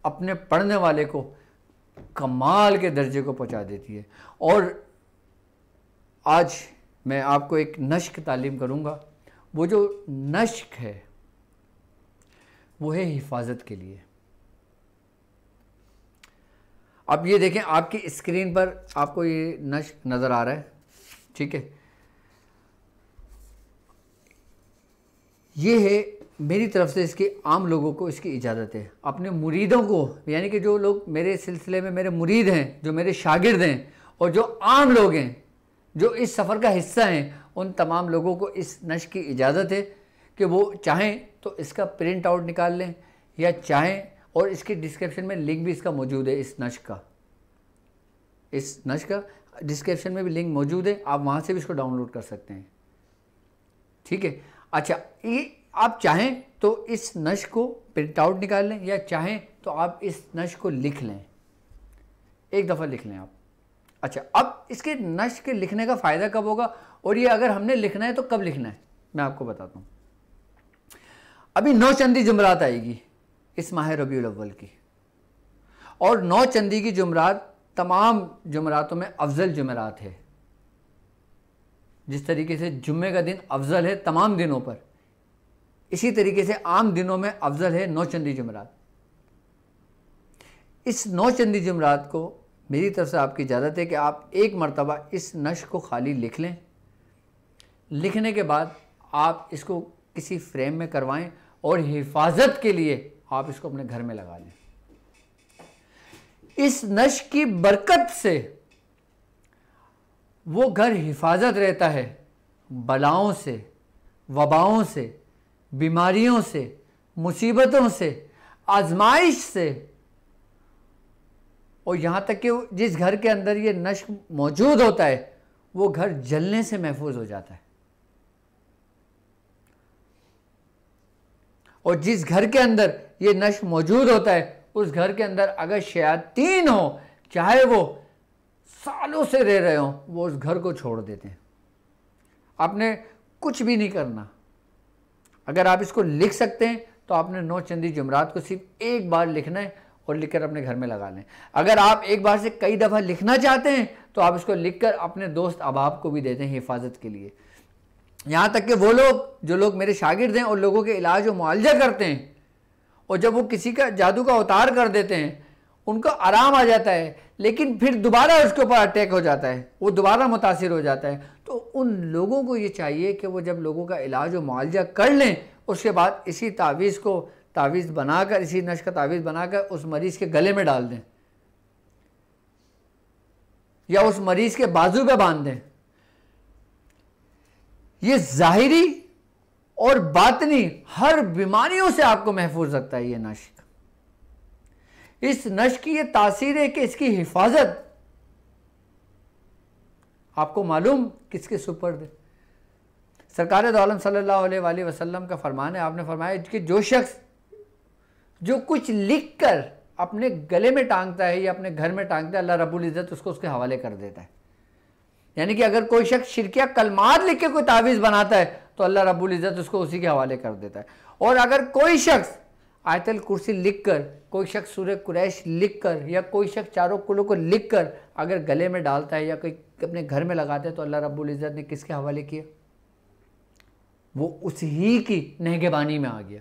अपने पढ़ने वाले को कमाल के दर्जे को पहुंचा देती है और आज मैं आपको एक नश्क तालीम करूंगा वो जो नश्क है वो है हिफाजत के लिए अब ये देखें आपकी स्क्रीन पर आपको ये नश्क नज़र आ रहा है ठीक है ये है मेरी तरफ से इसकी आम लोगों को इसकी इजाज़त है अपने मुरीदों को यानी कि जो लोग मेरे सिलसिले में मेरे मुरीद हैं जो मेरे शागिर्द हैं और जो आम लोग हैं जो इस सफ़र का हिस्सा हैं उन तमाम लोगों को इस नश की इजाज़त है कि वो चाहें तो इसका प्रिंट आउट निकाल लें या चाहें और इसके डिस्क्रिप्शन में लिंक भी इसका मौजूद है इस नश का इस नश का डिस्क्रिप्शन में भी लिंक मौजूद है आप वहाँ से भी इसको डाउनलोड कर सकते हैं ठीक है अच्छा ये आप चाहें तो इस नश को प्रिंट आउट निकाल लें या चाहें तो आप इस नश को लिख लें एक दफ़ा लिख लें आप अच्छा अब इसके नश के लिखने का फ़ायदा कब होगा और ये अगर हमने लिखना है तो कब लिखना है मैं आपको बताता हूँ अभी नौ चंदी जुमरात आएगी इस माह रबी अव्वल की और नौ चंदी की जुमरात तमाम जुमरातों में अफजल जुमरात है जिस तरीके से जुम्मे का दिन अफजल है तमाम दिनों पर इसी तरीके से आम दिनों में अफजल है नौ चंदी जुमरात इस नौ चंदी को मेरी तरफ से आपकी इजाज़त है कि आप एक मरतबा इस नश को खाली लिख लें लिखने के बाद आप इसको किसी फ्रेम में करवाएं और हिफाजत के लिए आप इसको अपने घर में लगा लें इस नश की बरकत से वो घर हिफाजत रहता है बलाओं से वबाओं से बीमारियों से मुसीबतों से आजमाइश से और यहाँ तक कि जिस घर के अंदर ये नश मौजूद होता है वो घर जलने से महफूज हो जाता है और जिस घर के अंदर ये नश मौजूद होता है उस घर के अंदर अगर शयातीन हो चाहे वो सालों से रह रहे हों वो उस घर को छोड़ देते हैं आपने कुछ भी नहीं करना अगर आप इसको लिख सकते हैं तो आपने नौ चंदी जुमरात को सिर्फ एक बार लिखना है और लिखकर अपने घर में लगा लें अगर आप एक बार से कई दफ़ा लिखना चाहते हैं तो आप इसको लिखकर अपने दोस्त अबाब को भी देते हैं हिफाजत के लिए यहाँ तक कि वो लोग जो लोग मेरे शागिर्द हैं और लोगों के इलाज और मुआवजा करते हैं और जब वो किसी का जादू का उतार कर देते हैं उनको आराम आ जाता है लेकिन फिर दोबारा उसके ऊपर अटैक हो जाता है वो दोबारा मुतासर हो जाता है तो उन लोगों को ये चाहिए कि वो जब लोगों का इलाज और मुआवजा कर लें उसके बाद इसी तावीज़ को तावीज़ बनाकर इसी नश का तावीज़ बनाकर उस मरीज़ के गले में डाल दें या उस मरीज़ के बाजू पे बांध दें ये ज़ाहरी और बातनी हर बीमारियों से आपको महफूज रखता है ये नश इस नश की ये तासीर है कि इसकी हिफाजत आपको मालूम किसके सुपर्द सरकार दौलम सल्ला वसलम का फरमान है आपने फरमाया कि जो शख्स जो कुछ लिख कर अपने गले में टांगता है या अपने घर में टांगता है अल्लाह रब्बुल इज़्ज़त उसको उसके हवाले कर देता है यानी कि अगर कोई शख्स शिरकिया कलमात लिख के कोई तावीज़ बनाता है तो अल्लाह रब्बुल इज़्ज़त उसको उसी के हवाले कर देता है और अगर कोई शख्स आयतल कुर्सी लिखकर कोई शख्स सूर्य कुरैश लिखकर या कोई शख्स चारों कुलों को लिखकर अगर गले में डालता है या कोई अपने घर में लगाता है तो अल्लाह रब्बुल इज़्ज़त ने किसके हवाले किया वो उस ही की नहगेबानी में आ गया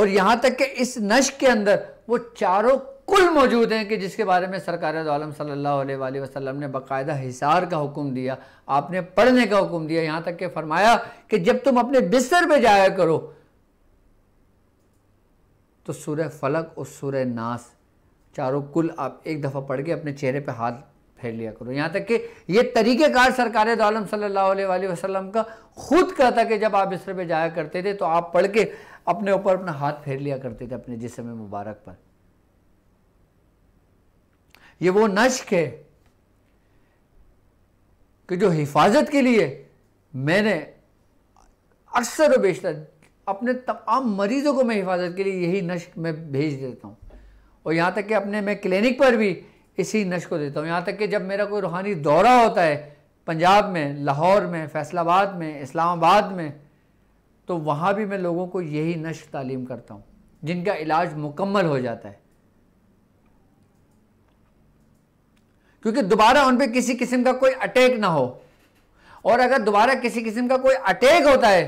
और यहां तक कि इस नश के अंदर वो चारों कुल मौजूद हैं कि जिसके बारे में सरकार आलम सल्लल्लाहु अलैहि वसल्लम ने बाकायदा हिसार का हुक्म दिया आपने पढ़ने का हुक्म दिया यहाँ तक के फरमाया कि जब तुम अपने बिस्तर पे जाया करो तो सूर्य फलक और सूर्य नास चारों कुल आप एक दफ़ा पढ़ के अपने चेहरे पे हाथ फेर लिया करो यहाँ तक कि ये तरीक़ेकार सरकार आलम सल्ला वसलम का खुद कहता था कि जब आप इस पर जाया करते थे तो आप पढ़ के अपने ऊपर अपना हाथ फेर लिया करते थे अपने जिसम मुबारक पर ये वो नश्क है कि जो हिफाजत के लिए मैंने अक्सर बेशतर अपने तमाम मरीज़ों को मैं हिफाजत के लिए यही नश मैं भेज देता हूँ और यहाँ तक कि अपने मैं क्लिनिक पर भी इसी नश को देता हूँ यहाँ तक कि जब मेरा कोई रूहानी दौरा होता है पंजाब में लाहौर में फैसलाबाद में इस्लामाबाद में तो वहाँ भी मैं लोगों को यही नश तालीम करता हूँ जिनका इलाज मुकम्मल हो जाता है क्योंकि दोबारा उन पर किसी किस्म का कोई अटैक ना हो और अगर दोबारा किसी किस्म का कोई अटैक होता है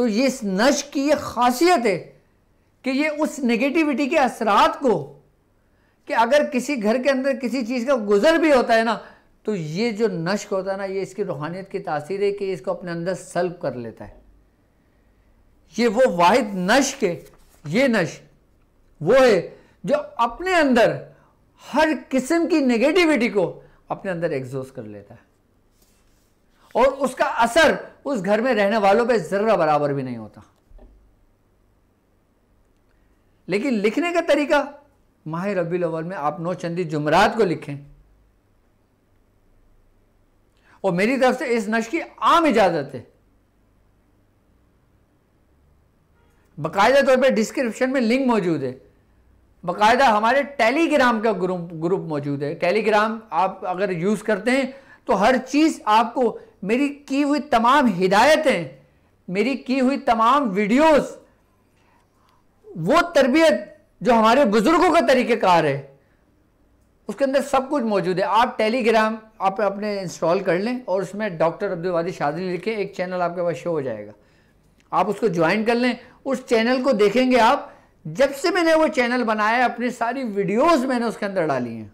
तो ये इस नश की ये खासियत है कि ये उस नेगेटिविटी के असरात को कि अगर किसी घर के अंदर किसी चीज़ का गुजर भी होता है ना तो ये जो नश्क होता है ना ये इसकी रूहानियत की तासीर है कि इसको अपने अंदर सल्ब कर लेता है ये वो वाहिद नश्क है ये नश वो है जो अपने अंदर हर किस्म की नेगेटिविटी को अपने अंदर एग्जोस कर लेता है और उसका असर उस घर में रहने वालों पे जरा बराबर भी नहीं होता लेकिन लिखने का तरीका माह रबी अवल में आप नौ चंदी जुमरात को लिखें और मेरी तरफ से इस नश की आम इजाज़त है बाकायदा तौर पे डिस्क्रिप्शन में लिंक मौजूद है बाकायदा हमारे टेलीग्राम का ग्रुप ग्रुप मौजूद है टेलीग्राम आप अगर यूज़ करते हैं तो हर चीज़ आपको मेरी की हुई तमाम हिदायतें मेरी की हुई तमाम वीडियोस वो तरबियत जो हमारे बुज़ुर्गों का तरीक़ेकार है उसके अंदर सब कुछ मौजूद है आप टेलीग्राम आप अपने इंस्टॉल कर लें और उसमें डॉक्टर अब्दुल वादी शादी लिखे एक चैनल आपके पास शो हो जाएगा आप उसको ज्वाइन कर लें उस चैनल को देखेंगे आप जब से मैंने वो चैनल बनाया अपनी सारी वीडियोस मैंने उसके अंदर डाली हैं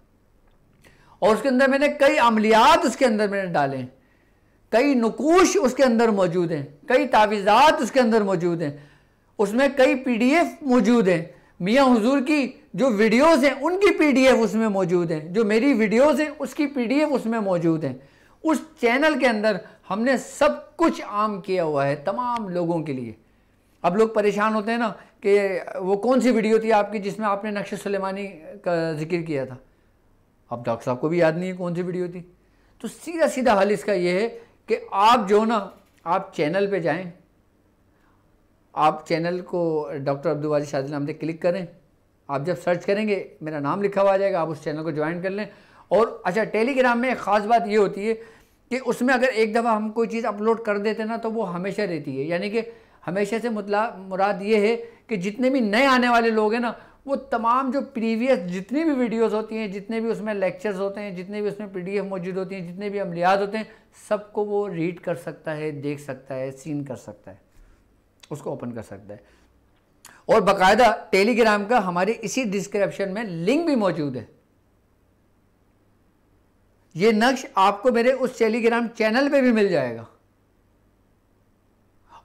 और उसके अंदर मैंने कई अमलियात उसके अंदर मैंने डाले हैं कई नकूश उसके अंदर मौजूद हैं कई तावीज़ात उसके अंदर मौजूद हैं उसमें कई पीडीएफ मौजूद हैं मियाँ हुजूर की जो वीडियोस हैं उनकी पीडीएफ उसमें मौजूद हैं जो मेरी वीडियोस हैं उसकी पीडीएफ उसमें मौजूद हैं उस चैनल के अंदर हमने सब कुछ आम किया हुआ है तमाम लोगों के लिए अब लोग परेशान होते हैं ना कि वो कौन सी वीडियो थी आपकी जिसमें आपने नक्श सलेमानी का जिक्र किया था अब डॉक्टर साहब को भी याद नहीं है कौन सी वीडियो थी तो सीधा सीधा हल इसका यह है कि आप जो ना आप चैनल पे जाएं आप चैनल को डॉक्टर अब्दुल वाली नाम से क्लिक करें आप जब सर्च करेंगे मेरा नाम लिखा हुआ आ जाएगा आप उस चैनल को ज्वाइन कर लें और अच्छा टेलीग्राम में एक ख़ास बात ये होती है कि उसमें अगर एक दफ़ा हम कोई चीज़ अपलोड कर देते ना तो वो हमेशा रहती है यानी कि हमेशा से मुतला मुराद ये है कि जितने भी नए आने वाले लोग हैं ना वो तमाम जो प्रीवियस जितनी भी वीडियोस होती हैं जितने भी उसमें लेक्चर्स होते हैं जितने भी उसमें पीडीएफ मौजूद होती हैं जितने भी अमलियात होते हैं सबको वो रीड कर सकता है देख सकता है सीन कर सकता है उसको ओपन कर सकता है और बाकायदा टेलीग्राम का हमारे इसी डिस्क्रिप्शन में लिंक भी मौजूद है ये नक्श आपको मेरे उस टेलीग्राम चैनल पे भी मिल जाएगा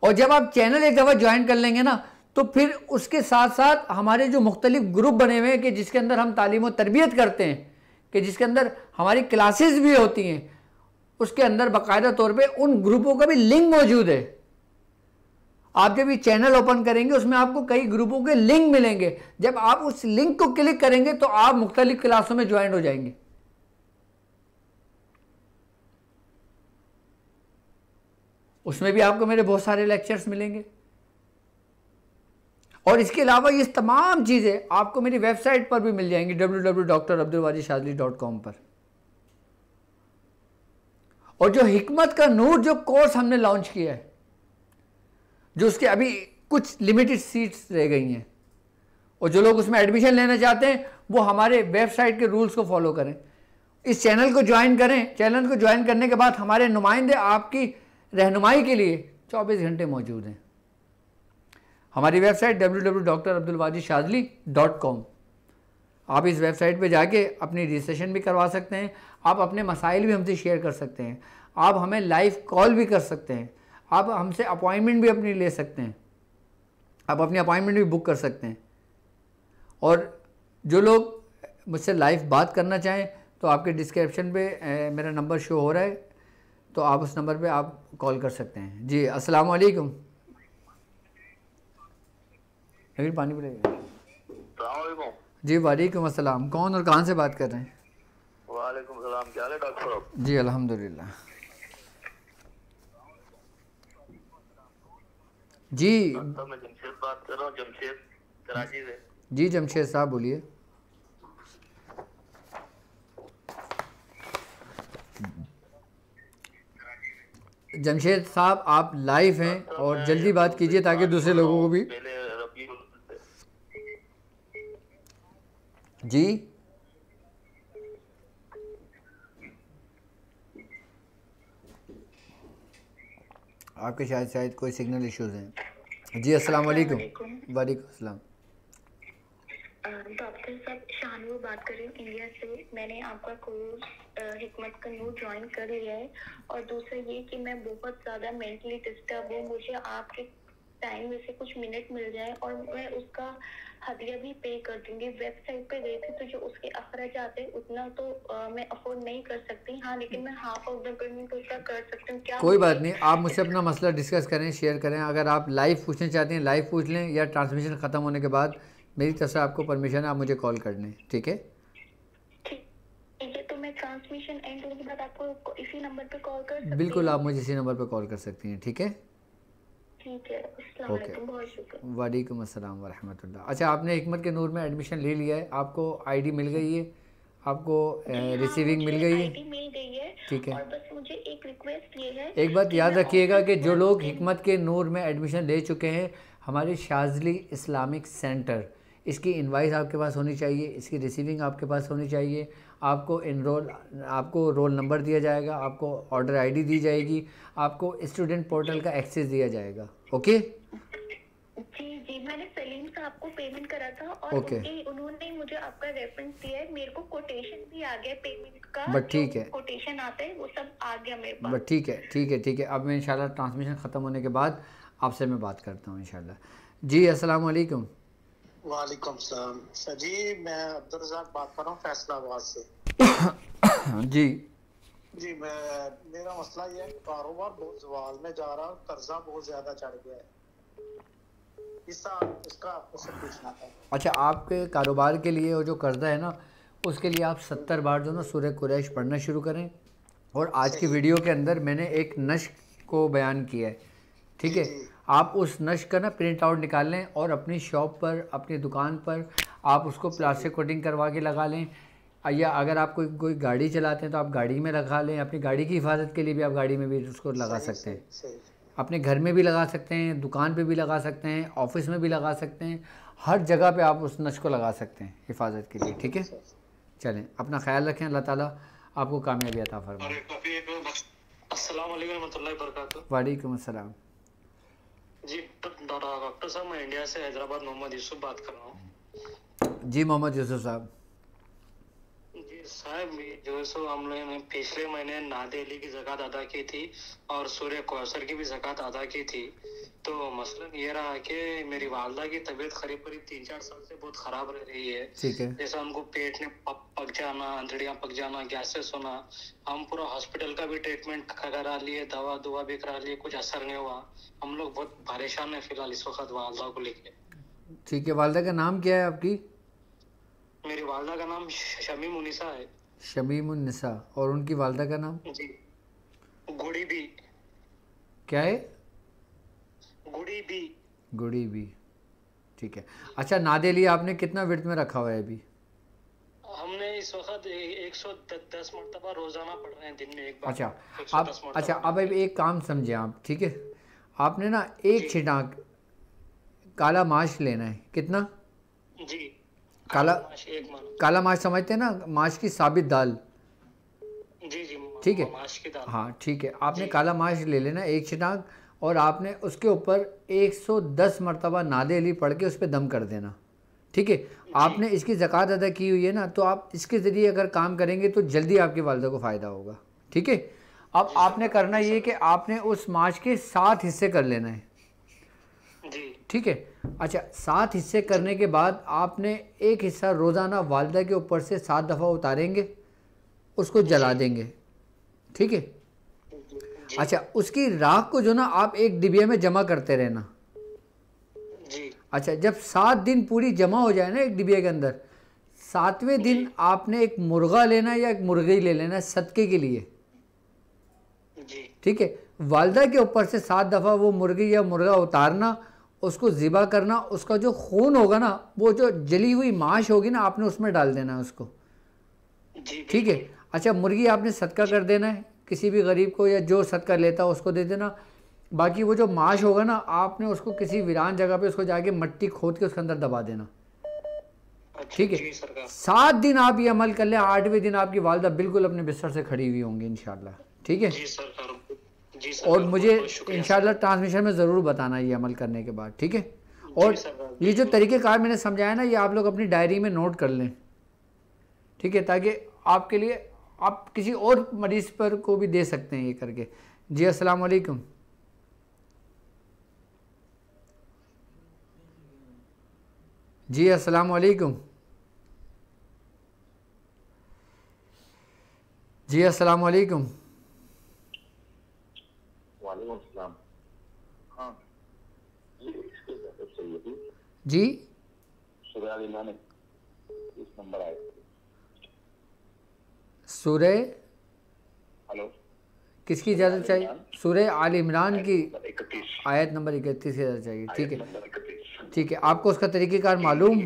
और जब आप चैनल एक दफ़ा ज्वाइन कर लेंगे ना तो फिर उसके साथ साथ हमारे जो मुख्तलिफ ग्रुप बने हुए हैं कि जिसके अंदर हम तालीम और तरबियत करते हैं कि जिसके अंदर हमारी क्लासेस भी होती हैं उसके अंदर बाकायदा तौर पे उन ग्रुपों का भी लिंक मौजूद है आप जब ये चैनल ओपन करेंगे उसमें आपको कई ग्रुपों के लिंक मिलेंगे जब आप उस लिंक को क्लिक करेंगे तो आप मुख्तलिफ क्लासों में ज्वाइन हो जाएंगे उसमें भी आपको मेरे बहुत सारे लेक्चर्स मिलेंगे और इसके अलावा ये तमाम चीज़ें आपको मेरी वेबसाइट पर भी मिल जाएंगी W W doctor Abdul Waji dot com पर और जो हमत का नूर जो कोर्स हमने लॉन्च किया है जो उसके अभी कुछ लिमिटेड सीट्स रह गई हैं और जो लोग उसमें एडमिशन लेना चाहते हैं वो हमारे वेबसाइट के रूल्स को फॉलो करें इस चैनल को ज्वाइन करें चैनल को ज्वाइन करने के बाद हमारे नुमाइंदे आपकी रहनुमाई के लिए 24 घंटे मौजूद हैं हमारी website W W doctor Abdul Waji Shadli dot com आप इस वेबसाइट पे जाके अपनी रजिस्ट्रेशन भी करवा सकते हैं आप अपने मसाइल भी हमसे शेयर कर सकते हैं आप हमें लाइव कॉल भी कर सकते हैं आप हमसे अपॉइंटमेंट भी अपनी ले सकते हैं आप अपनी अपॉइंटमेंट भी बुक कर सकते हैं और जो लोग मुझसे लाइव बात करना चाहें तो आपके डिस्क्रिप्शन पे मेरा नंबर शो हो रहा है तो आप उस नंबर पे आप कॉल कर सकते हैं जी अस्सलाम वालेकुम लेकिन पानी पी पिलाइए जी वालेकुम अस्सलाम कौन और कहाँ से बात कर रहे हैं वालेकुम सलाम क्या है डॉक्टर साहब जी अल्हम्दुलिल्लाह जी तो मैं जमशेद बात कर रहा हूँ जमशेद कराची से जी जमशेद साहब बोलिए जमशेद साहब आप लाइव हैं और जल्दी बात कीजिए ताकि दूसरे लोगों को भी पहले जी आपके शायद शायद कोई सिग्नल इश्यूज हैं जी अस्सलाम वालेकुम वालेकुम अस्सलाम डॉक्टर तो साहब शानू बात कर रही हूँ इंडिया से मैंने आपका कोर्स हिकमत का न्यू ज्वाइन कर लिया है और दूसरा ये कि मैं बहुत ज़्यादा मेंटली डिस्टर्ब हूँ मुझे आपके टाइम में से कुछ मिनट मिल जाए और मैं उसका हदिया भी पे कर दूंगी वेबसाइट पे गई थी तो जो उसके अखराज आते उतना तो आ, मैं अफोर्ड नहीं कर सकती हाँ लेकिन मैं हाफ ऑफ द पेमेंट उसका कर सकती हूँ क्या कोई बात नहीं आप मुझसे अपना मसला डिस्कस करें शेयर करें अगर आप लाइव पूछना चाहते हैं लाइव पूछ लें या ट्रांसमिशन ख़त्म होने के बाद मेरी तरफ से आपको परमिशन है आप मुझे कॉल कर लें ठीक है ट्रांसमिशन तो एंड होने के बाद आपको इसी नंबर पे कॉल कर बिल्कुल आप मुझे इसी नंबर पे कॉल कर सकती हैं ठीक है ठीक है वालेकुम अस्सलाम वरहमतुल्लाह अच्छा आपने हमत के नूर में एडमिशन ले लिया है आपको आईडी मिल गई है आपको रिसीविंग हाँ, मिल गई है ठीक है एक है एक बात याद रखिएगा कि जो लोग हमत के नूर में एडमिशन ले चुके हैं हमारे शाजली इस्लामिक सेंटर इसकी इनवाइस आपके पास होनी चाहिए इसकी रिसीविंग आपके पास होनी चाहिए आपको इनरोल आपको रोल नंबर दिया जाएगा आपको ऑर्डर आईडी दी जाएगी आपको स्टूडेंट पोर्टल का एक्सेस दिया जाएगा ओके जी जी मैंने सलीम का आपको पेमेंट करा था और ओके उन्होंने मुझे आपका रेफरेंस दिया है मेरे को कोटेशन भी आ गया पेमेंट का बट ठीक है कोटेशन आता है वो सब आ गया मेरे पास बट ठीक है ठीक है ठीक है अब मैं इंशाल्लाह ट्रांसमिशन ख़त्म होने के बाद आपसे मैं बात करता हूँ इंशाल्लाह जी अस्सलाम वालेकुम वालेकुम सलाम सर जी मैं अब्दुल रजाक बात कर रहा हूँ फैसलाबाद से जी जी मैं मेरा मसला है कारोबार बहुत जवाल में जा रहा हूँ कर्जा बहुत ज्यादा चढ़ गया है इसका अच्छा आपके कारोबार के लिए वो जो कर्जा है ना उसके लिए आप सत्तर बार जो ना सूर्य कुरैश पढ़ना शुरू करें और आज की वीडियो के अंदर मैंने एक नश को बयान किया है ठीक है आप उस नश का ना प्रिंट आउट निकाल लें और अपनी शॉप पर अपनी दुकान पर आप उसको प्लास्टिक कोटिंग करवा के लगा लें या अगर आप कोई कोई गाड़ी चलाते हैं तो आप गाड़ी में लगा लें अपनी गाड़ी की हिफाजत के लिए भी आप गाड़ी में भी उसको लगा सकते हैं अपने घर में भी लगा सकते हैं दुकान पे भी लगा सकते हैं ऑफिस में भी लगा सकते हैं हर जगह पे आप उस नश को लगा सकते हैं हिफाजत के लिए ठीक है चलें अपना ख्याल रखें अल्लाह ताला आपको कामयाबी अता फरमाए वालेकुम अस्सलाम जी डॉक्टर साहब मैं इंडिया से हैदराबाद मोहम्मद यूसुफ बात कर रहा हूँ जी मोहम्मद यूसुफ साहब जी साहब जो है सो हम लोगों ने पिछले महीने नादेली की जक़ात अदा की थी और सूर्य कौशर की भी जकत अदा की थी तो मसलन ये रहा कि मेरी वालदा की तबीयत करीब करीब तीन चार साल से बहुत खराब रह रही है ठीक है जैसा हमको पेट में पक जाना अंधड़िया पक जाना गैसेस होना हम पूरा हॉस्पिटल का भी ट्रीटमेंट करा लिए दवा दुआ भी करा लिए कुछ असर नहीं हुआ हम लोग बहुत परेशान है फिलहाल इस वक्त वालदा को लेके ठीक है वालदा का नाम क्या है आपकी मेरी वालदा का नाम शमीम उनिसा है शमीम उनिसा और उनकी वालदा का नाम जी गुड़ी भी क्या है गुड़ी बी गुड़ी बी ठीक है अच्छा ना दे नादेली आपने कितना वृत्त में रखा हुआ है अभी हमने इस वक्त एक सौ दस मरतबा रोजाना पढ़ रहे हैं दिन में एक बार अच्छा आप अच्छा अब एक काम समझे आप ठीक है आपने ना एक छिटाक काला माश लेना है कितना जी काला माश एक काला माश समझते हैं ना माश की साबित दाल जी जी ठीक है हाँ ठीक है आपने काला माश ले लेना एक छिटाक और आपने उसके ऊपर 110 मरतबा नादे अली पढ़ के उस पर दम कर देना ठीक है आपने इसकी ज़क़़त अदा की हुई है ना तो आप इसके ज़रिए अगर काम करेंगे तो जल्दी आपके वालदा को फ़ायदा होगा ठीक है अब आपने करना ये कि आपने उस माश के सात हिस्से कर लेना है ठीक है अच्छा सात हिस्से करने के बाद आपने एक हिस्सा रोज़ाना वालदा के ऊपर से सात दफ़ा उतारेंगे उसको जला देंगे ठीक है अच्छा उसकी राख को जो ना आप एक डिबिया में जमा करते रहना जी अच्छा जब सात दिन पूरी जमा हो जाए ना एक डिबिया के अंदर सातवें दिन आपने एक मुर्गा लेना या एक मुर्गी ले लेना सदके के लिए ठीक है वालदा के ऊपर से सात दफ़ा वो मुर्गी या मुर्गा उतारना उसको ज़िबा करना उसका जो खून होगा ना वो जो जली हुई माश होगी ना आपने उसमें डाल देना है उसको ठीक है अच्छा मुर्गी आपने सदका कर देना है किसी भी गरीब को या जो सदका लेता उसको दे देना बाकी वो जो माश होगा ना आपने उसको किसी वीरान जगह पे उसको जाके मट्टी खोद के उसके अंदर दबा देना अच्छा, ठीक है सात दिन आप ये अमल कर लें आठवें दिन आपकी वालदा बिल्कुल अपने बिस्तर से खड़ी हुई होंगी इनशाला ठीक है और मुझे इनशाला ट्रांसमिशन में ज़रूर बताना ये अमल करने के बाद ठीक है और ये जो तरीक़ेकार मैंने समझाया ना ये आप लोग अपनी डायरी में नोट कर लें ठीक है ताकि आपके लिए आप किसी और मरीज़ पर को भी दे सकते हैं ये करके जी अस्सलाम वालेकुम जी अस्सलाम वालेकुम जी अस्सलाम वालेकुम जी सुबह नंबर आया सूर्य हेलो किसकी इजाज़त चाहिए सूर्य आल इमरान की आयत नंबर इकतीस की इजाज़त चाहिए ठीक है ठीक है आपको उसका तरीक़ेकार मालूम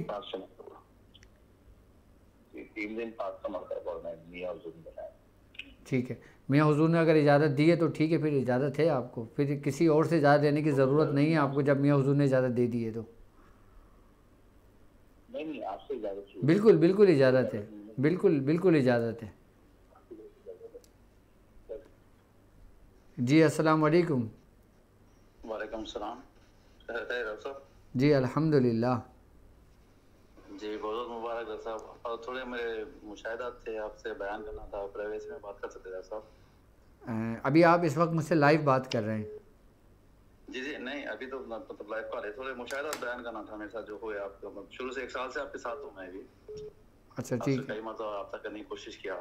ठीक है मियाँ हजूर ने अगर इजाज़त दी है तो ठीक है फिर इजाज़त है आपको फिर किसी और से इजाज़त देने की तो ज़रूरत नहीं है आपको जब मियाँ हजूर ने इजाज़त दे दी है तो बिल्कुल बिल्कुल इजाज़त है बिल्कुल बिल्कुल इजाज़त है जी अस्सलाम वालेकुम वालेकुम सलाम जी अल्हम्दुलिल्लाह जी बहुत मुबारक साहब और थोड़े मेरे मुशाह थे आपसे बयान करना था प्राइवेसी में बात कर सकते डॉक्टर साहब अं, अभी आप इस वक्त मुझसे लाइव बात कर रहे हैं जी जी नहीं अभी तो मतलब तो लाइव पर थोड़े मुशाह बयान करना था मेरे साथ जो हुए आपका मतलब शुरू से एक साल से आपके साथ हूँ मैं भी अच्छा ठीक है कई मतलब आपका करने की कोशिश किया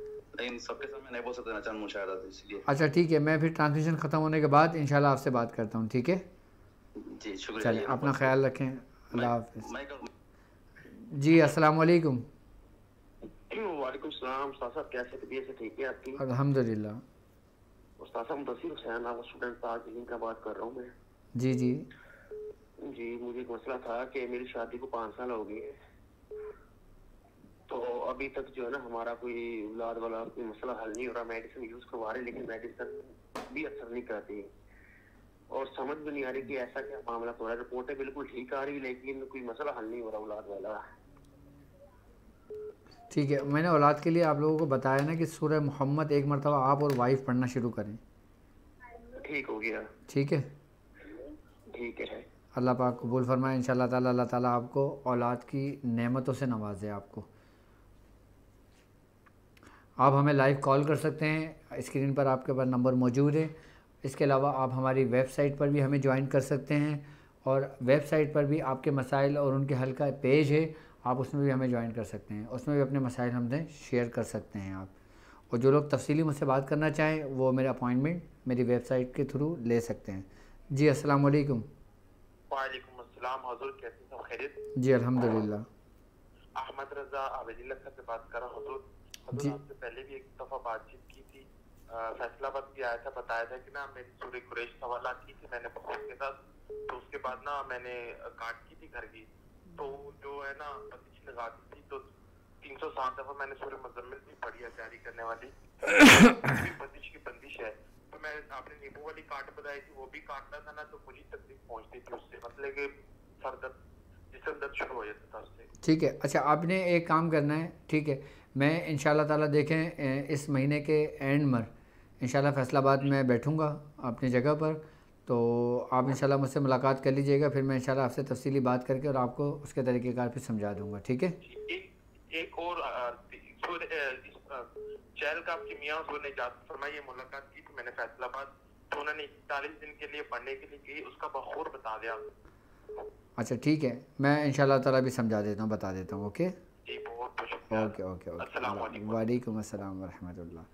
लेकिन सबके सामने नहीं बोल सकते ना चंद तो इसलिए अच्छा ठीक है मैं फिर ट्रांसमिशन ख़त्म होने के बाद इंशाल्लाह आपसे बात करता हूँ ठीक है जी शुक्रिया चलिए अपना ख्याल रखें अल्लाह हाफि जी अस्सलाम वालेकुम वालेकुम सलाम साहब कैसे तबीयत से ठीक है आपकी अल्हम्दुलिल्लाह उस्ताद साहब हुसैन स्टूडेंट का बात कर रहा हूँ मैं जी जी जी मुझे एक मसला था कि मेरी शादी को पाँच साल हो गए तो अभी तक जो है ना हमारा कोई औलाद वाला कोई मसला हल नहीं हो रहा मेडिसिन यूज करवा रहे लेकिन मेडिसिन भी असर नहीं करती और समझ भी नहीं आ रही कि ऐसा क्या मामला हो रहा है रिपोर्टें बिल्कुल ठीक आ रही लेकिन कोई मसला हल नहीं हो रहा औलाद वाला ठीक है मैंने औलाद के लिए आप लोगों को बताया ना कि सूर्य मोहम्मद एक मरतबा आप और वाइफ पढ़ना शुरू करें ठीक हो गया ठीक है ठीक है अल्लाह पाक कबूल फरमाए इन ताला अल्लाह ताला आपको औलाद की नेमतों से नवाजे आपको आप हमें लाइव कॉल कर सकते हैं स्क्रीन पर आपके पास नंबर मौजूद है इसके अलावा आप हमारी वेबसाइट पर भी हमें ज्वाइन कर सकते हैं और वेबसाइट पर भी आपके मसाइल और उनके हल का पेज है आप उसमें भी हमें ज्वाइन कर सकते हैं उसमें भी अपने मसाइल हमसे शेयर कर सकते हैं आप और जो लोग तफसीली मुझसे बात करना चाहें वो मेरा अपॉइंटमेंट मेरी वेबसाइट के थ्रू ले सकते हैं जी असल वालेकुम जी अलहमदिल्ला अहमद रजा आबेदिल्ला से बात कर रहा हूँ पहले भी एक दफा बातचीत की थी फैसलाबाद भी आया था बताया था कि ना मेरी सूर्य कुरेश सवाल की थी मैंने के साथ तो उसके बाद ना मैंने काट की थी घर की तो जो है ना पति लगा दी थी तो तीन सौ सात दफा मैंने सूर्य मजम्मिल भी पढ़ी है तैयारी करने वाली बंदिश की बंदिश है तो मैं आपने नींबू वाली काट बताई थी वो भी काटता था ना तो मुझे तकलीफ पहुंचती थी उससे मतलब कि सर ठीक है अच्छा आपने एक काम करना है ठीक है मैं इन ताला देखें इस महीने के एंड में इन फैसलाबाद में बैठूँगा अपनी जगह पर तो आप इन मुझसे मुलाकात कर लीजिएगा फिर मैं इन आपसे तफसीली बात करके और आपको उसके तरीक़ेकार फिर समझा दूँगा ठीक है एक और का आपकी मियाँ उन्होंने मुलाकात की थी तो मैंने फैसलाबाद तो उन्होंने चालीस दिन के लिए पढ़ने के लिए की उसका बखूर बता दिया अच्छा ठीक है मैं इन ताला भी समझा देता हूँ बता देता हूँ ओके ओके ओके ओके वालेकुम अस्सलाम वरहमतुल्लाह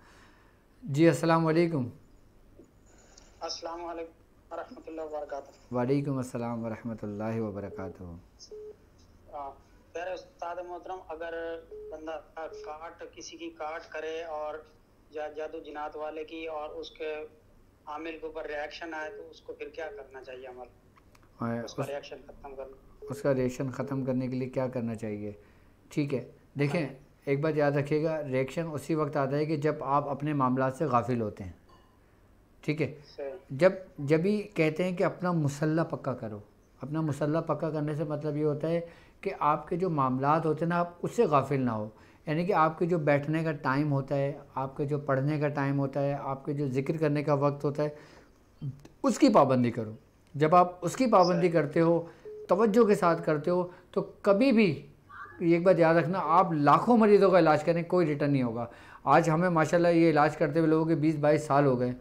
जी अस्सलाम वालेकुम अस्सलाम वालेकुम रहमतुल्लाह वबरकातुहू वालेकुम अस्सलाम वरहमतुल्लाहि वबरकातुहू मोहतरम अगर बंदा काट किसी की काट करे और जा, जादू जिनात वाले की और उसके आमिल के ऊपर रिएक्शन आए तो उसको फिर क्या करना चाहिए हमारे हाँ, उसका रिएक्शन ख़त्म करना उसका रिएक्शन ख़त्म करने के लिए क्या करना चाहिए ठीक है देखें हाँ। एक बात याद रखिएगा रिएक्शन उसी वक्त आता है कि जब आप अपने मामला से गाफिल होते हैं ठीक है जब जब भी कहते हैं कि अपना मुसल्ला पक्का करो अपना मुसल्ला पक्का करने से मतलब ये होता है कि आपके जो मामला होते हैं ना आप उससे गाफिल ना हो यानी कि आपके जो बैठने का टाइम होता है आपके जो पढ़ने का टाइम होता है आपके जो जिक्र करने का वक्त होता है उसकी पाबंदी करो जब आप उसकी पाबंदी करते हो तोज्जो के साथ करते हो तो कभी भी एक बात याद रखना आप लाखों मरीज़ों का इलाज करें कोई रिटर्न नहीं होगा आज हमें माशाल्लाह ये इलाज करते हुए लोगों के बीस बाईस साल हो गए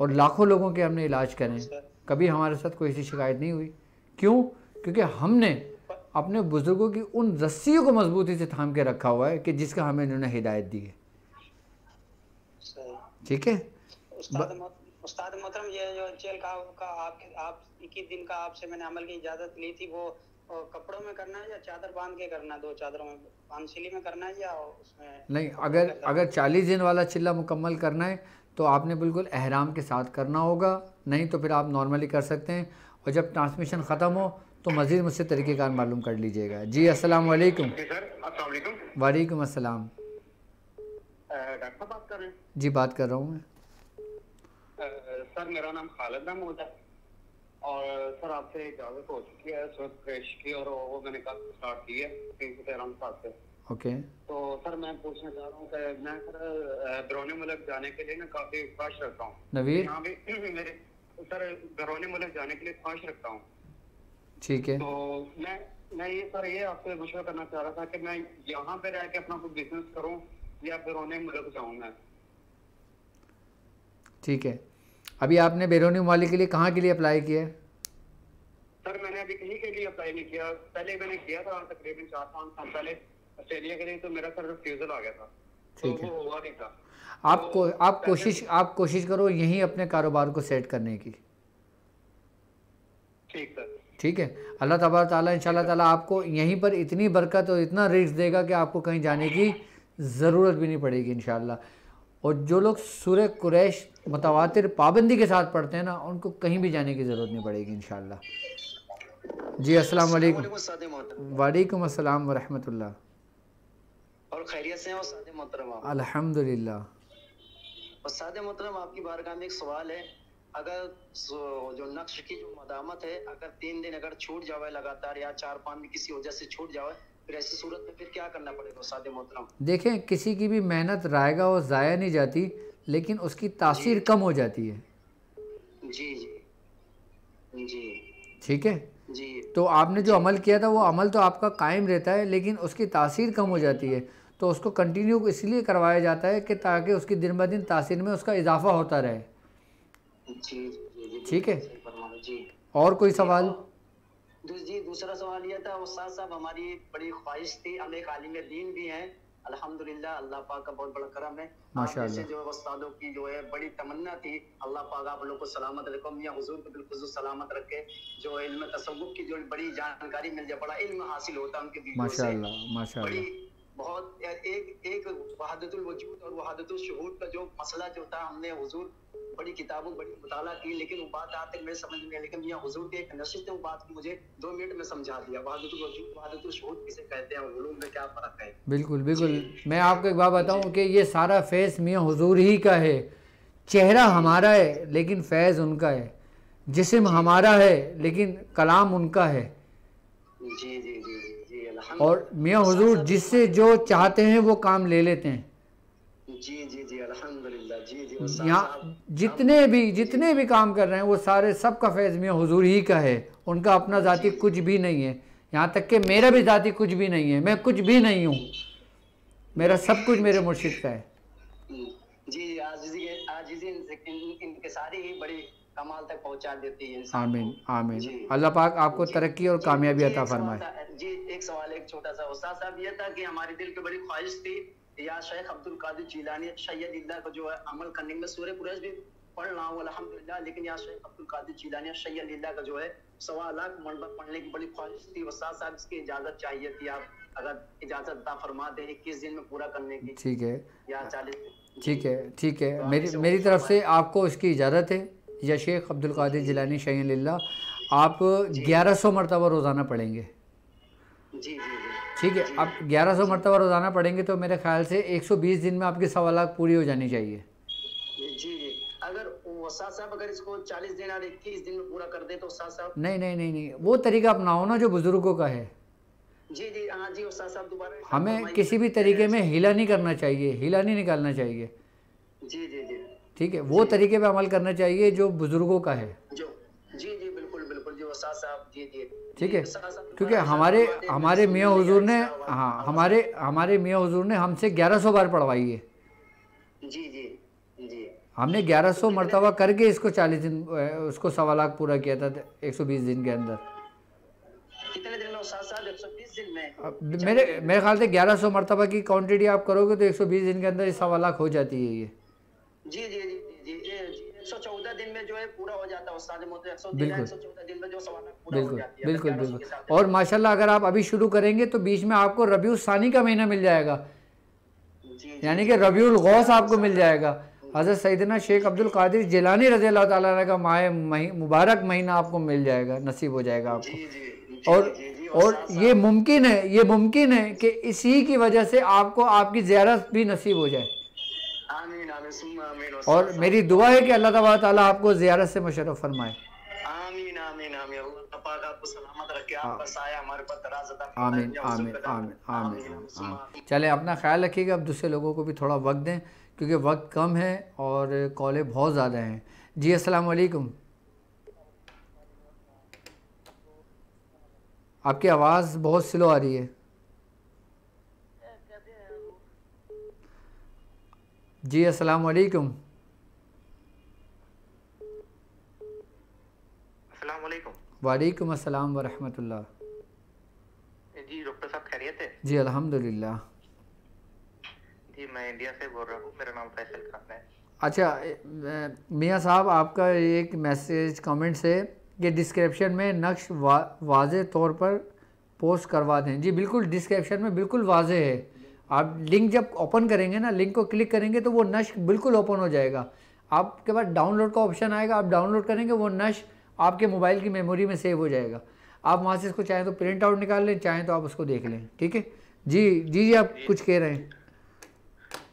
और लाखों लोगों के हमने इलाज करें कभी हमारे साथ कोई ऐसी शिकायत नहीं हुई क्यों क्योंकि हमने अपने बुज़ुर्गों की उन रस्सियों को मजबूती से थाम के रखा हुआ है कि जिसका हमें इन्होंने हिदायत दी है ठीक है उस्ताद मोहतरम ये जो जेल का, का आप आप इक्कीस दिन का आपसे मैंने अमल की इजाज़त ली थी वो कपड़ों में करना है या चादर बांध के करना दो चादरों में पानसिली में करना है या उसमें नहीं अगर अगर चालीस दिन वाला चिल्ला मुकम्मल करना है तो आपने बिल्कुल अहराम के साथ करना होगा नहीं तो फिर आप नॉर्मली कर सकते हैं और जब ट्रांसमिशन ख़त्म हो तो मज़ीद मुझसे तरीक़ेकार मालूम कर लीजिएगा जी असल वालेकुम वालेकुम असल डॉक्टर बात कर रहे हैं जी बात कर रहा हूँ मैं सर मेरा नाम खालिद महमूद है और सर आपसे इजाज़त हो चुकी है सर क्रैश की और वो मैंने कल स्टार्ट की है तेरह साल से ओके तो सर मैं पूछना चाह रहा हूँ मैं सर बरौनी मुल्क जाने के लिए ना काफ़ी ख्वाहिश रखता हूँ नवीर यहाँ भी मेरे सर बरौनी मुल्क जाने के लिए ख्वाहिश रखता हूँ ठीक है तो मैं मैं ये सर ये आपसे मशवरा करना चाह रहा था कि मैं यहाँ पे रह के अपना कोई बिजनेस करूँ या बरौनी मुल्क जाऊँ मैं ठीक है अभी आपने बैरूनी ममालिक के लिए कहाँ के लिए अप्लाई किया सर मैंने अभी कहीं के लिए अप्लाई नहीं किया पहले मैंने किया था तकरीबन चार पाँच साल पहले ऑस्ट्रेलिया के लिए तो मेरा सर रिफ्यूजल आ गया था तो ठीक तो है हुआ नहीं था आप तो को, आप कोशिश आप कोशिश करो यहीं अपने कारोबार को सेट करने की ठीक सर ठीक है अल्लाह तबार ताला इंशाल्लाह ताला आपको यहीं पर इतनी बरकत और इतना रिस्क देगा कि आपको कहीं जाने की ज़रूरत भी नहीं पड़ेगी इंशाल्लाह और जो लोग सूर्य कुरैश मतवातिर पाबंदी के साथ पढ़ते हैं ना उनको कहीं भी जाने की ज़रूरत नहीं पड़ेगी इन जी अस्सलाम वालेकुम वालेकुम अस्सलाम वरहमतुल्लाह और खैरियत से हैं सादे मोहतरमा अल्हम्दुलिल्लाह सादे मोहतरम आपकी बारगाह में एक सवाल है अगर जो नक्श की जो मदामत है अगर तीन दिन अगर छूट जावे लगातार या चार पांच दिन किसी वजह से छूट जावे फिर ऐसी सूरत में फिर क्या करना पड़ेगा सादे मोहतरम देखें किसी की भी मेहनत रायगा और ज़ाया नहीं जाती लेकिन उसकी तासीर कम हो जाती है जी जी जी ठीक है जी तो आपने जो अमल किया था वो अमल तो आपका कायम रहता है लेकिन उसकी तासीर कम हो जाती है तो उसको कंटिन्यू इसलिए करवाया जाता है कि ताकि उसकी दिन ब दिन तासीर में उसका इजाफा होता रहे ठीक है और कोई तो सवाल जी दूसरा सवाल यह था उस्ताद साहब हमारी बड़ी ख्वाहिश थी हम एक आलिम दीन भी हैं अल्हम्दुलिल्लाह अल्लाह पाक का बहुत बड़ा करम है माशाल्लाह जो है उस्तादों की जो है बड़ी तमन्ना थी अल्लाह पाक आप लोगों को सलामत रखो मियाँ हुजूर को बिल्कुल सलामत रखे जो इल्म तसव्वुफ की जो बड़ी जानकारी मिल जाए बड़ा इल्म हासिल होता है उनके माशाल्लाह माशाल्लाह बहुत एक एक वहादतुल वजूद और वहादतुल शहूद का जो मसला जो था हमने हुजूर बड़ी किताबों बड़ी मुताला की लेकिन वो बात आज तक मेरे समझ में लेकिन यहाँ हुजूर के एक नशिश ने वो बात मुझे दो मिनट में समझा दिया वहादतुल वजूद वहादतुल शहूद किसे कहते हैं और में क्या फर्क है बिल्कुल बिल्कुल मैं आपको एक बात बताऊँ कि ये सारा फेस मियाँ हुजूर ही का है चेहरा हमारा है लेकिन फैज़ उनका है जिसम हमारा है लेकिन कलाम उनका है जी जी जी और मियाँ हजूर जिससे जो चाहते हैं वो काम ले लेते हैं जी जी जी अल्हम्दुलिल्लाह जी जी यहाँ जितने भी जितने भी काम कर रहे हैं वो सारे सब का फैज़ मियाँ हजूर ही का है उनका अपना जाति कुछ भी नहीं है यहाँ तक कि मेरा भी जाति कुछ भी नहीं है मैं कुछ भी नहीं हूँ मेरा सब कुछ मेरे मुर्शिद का है जी जी आज जी आज जी इनके सारे ही बड़े कमाल तक पहुंचा देती है आमीन आमीन अल्लाह पाक आपको तरक्की और कामयाबी अता फरमाए जी एक सवाल एक छोटा सा उस्ताद साहब ये था कि हमारे दिल की बड़ी ख्वाहिश थी या शेख अब्दुल कादिर जिलानी सैयद इल्ला को जो है अमल करने में सूर्य कुरैश भी पढ़ रहा हूँ अलहमदिल्ला लेकिन या शेख अब्दुल कादिर जिलानी सैयद इल्ला का जो है सवा लाख मंडप पढ़ने की बड़ी ख्वाहिश थी उस्ताद साहब इसकी इजाज़त चाहिए थी आप अगर इजाज़त दा फरमा दें इक्कीस दिन में पूरा करने की ठीक है या चालीस ठीक है ठीक है तो मेरी मेरी तरफ से आपको उसकी इजाज़त है या शेख अब्दुल कादिर जिलानी शहील्ला आप 1100 सौ मरतबा रोज़ाना पढ़ेंगे ठीक है आप 1100 सौ मरतबा रोज़ाना पढ़ेंगे तो मेरे ख्याल से 120 दिन में आपकी सवाल पूरी हो जानी चाहिए तो नहीं नहीं नहीं नहीं वो तरीका अपनाओ ना जो बुज़ुर्गों का है जी जी हाँ जी साहब दोबारा हमें किसी भी तरीके में हिला नहीं करना चाहिए हिला नहीं निकालना चाहिए जी जी जी ठीक है वो तरीके पे अमल करना चाहिए जो बुजुर्गों का है जो, जी जी बिल्कुल बिल्कुल जी साहब जी जी ठीक है तो क्योंकि हमारे हमारे मियाँ हजूर ने हाँ हमारे हमारे मियाँ हजूर ने हमसे ग्यारह सौ बार पढ़वाई है जी जी जी हमने ग्यारह सौ मरतबा करके इसको चालीस दिन उसको सवा लाख पूरा किया था एक सौ बीस दिन के अंदर कितने दिन में मेरे मेरे ख्याल से ग्यारह सौ मरतबा की क्वांटिटी आप करोगे तो एक सौ बीस दिन के अंदर सवा लाख हो जाती है ये जी जी जी जी एक सौ चौदह दिन में जो है पूरा हो जाता है बिल्कुल बिल्कुल बिल्कुल और माशाल्लाह अगर आप अभी शुरू करेंगे तो बीच में आपको रबी सानी का महीना मिल जाएगा यानी कि रबी गौस आपको मिल जाएगा हज़रत सैदना शेख अब्दुल कादिर जिलानी रजी अल्लाह ताला का माह मुबारक महीना आपको मिल जाएगा नसीब हो जाएगा आपको जी, जी, और जी, जी, और ये मुमकिन है ये मुमकिन है कि इसी की वजह से आपको आपकी ज्यारत भी नसीब हो जाए आमीन, आमीन, और मेरी दुआ है कि अल्लाह तबारा ताला आपको ज़ियारत से मुशरफ फरमाए आमीन आमीन आमीन पाक आपको सलामत रखे हाँ। हमारे पर आमीन आमीन आमीन आमीन चले अपना ख्याल रखिएगा अब दूसरे लोगों को भी थोड़ा वक्त दें क्योंकि वक्त कम है और कॉलें बहुत ज़्यादा हैं जी अस्सलाम वालेकुम आपकी आवाज़ बहुत स्लो आ रही है जी अस्सलाम वालेकुम वालेकुम अस्सलाम व रहमतुल्लाह जी डॉक्टर साहब खैरियत है जी अल्हम्दुलिल्लाह जी मैं इंडिया से बोल रहा हूँ मेरा नाम फैसल खान है अच्छा मियाँ साहब आपका एक मैसेज कमेंट से कि डिस्क्रिप्शन में नक्श वा, तौर पर पोस्ट करवा दें जी बिल्कुल डिस्क्रिप्शन में बिल्कुल वाज है आप लिंक जब ओपन करेंगे ना लिंक को क्लिक करेंगे तो वो नश बिल्कुल ओपन हो जाएगा आपके पास डाउनलोड का ऑप्शन आएगा आप डाउनलोड करेंगे वो नश आपके मोबाइल की मेमोरी में सेव हो जाएगा आप वहाँ से इसको चाहें तो प्रिंट आउट निकाल लें चाहें तो आप उसको देख लें ठीक है जी जी जी आप कुछ कह रहे हैं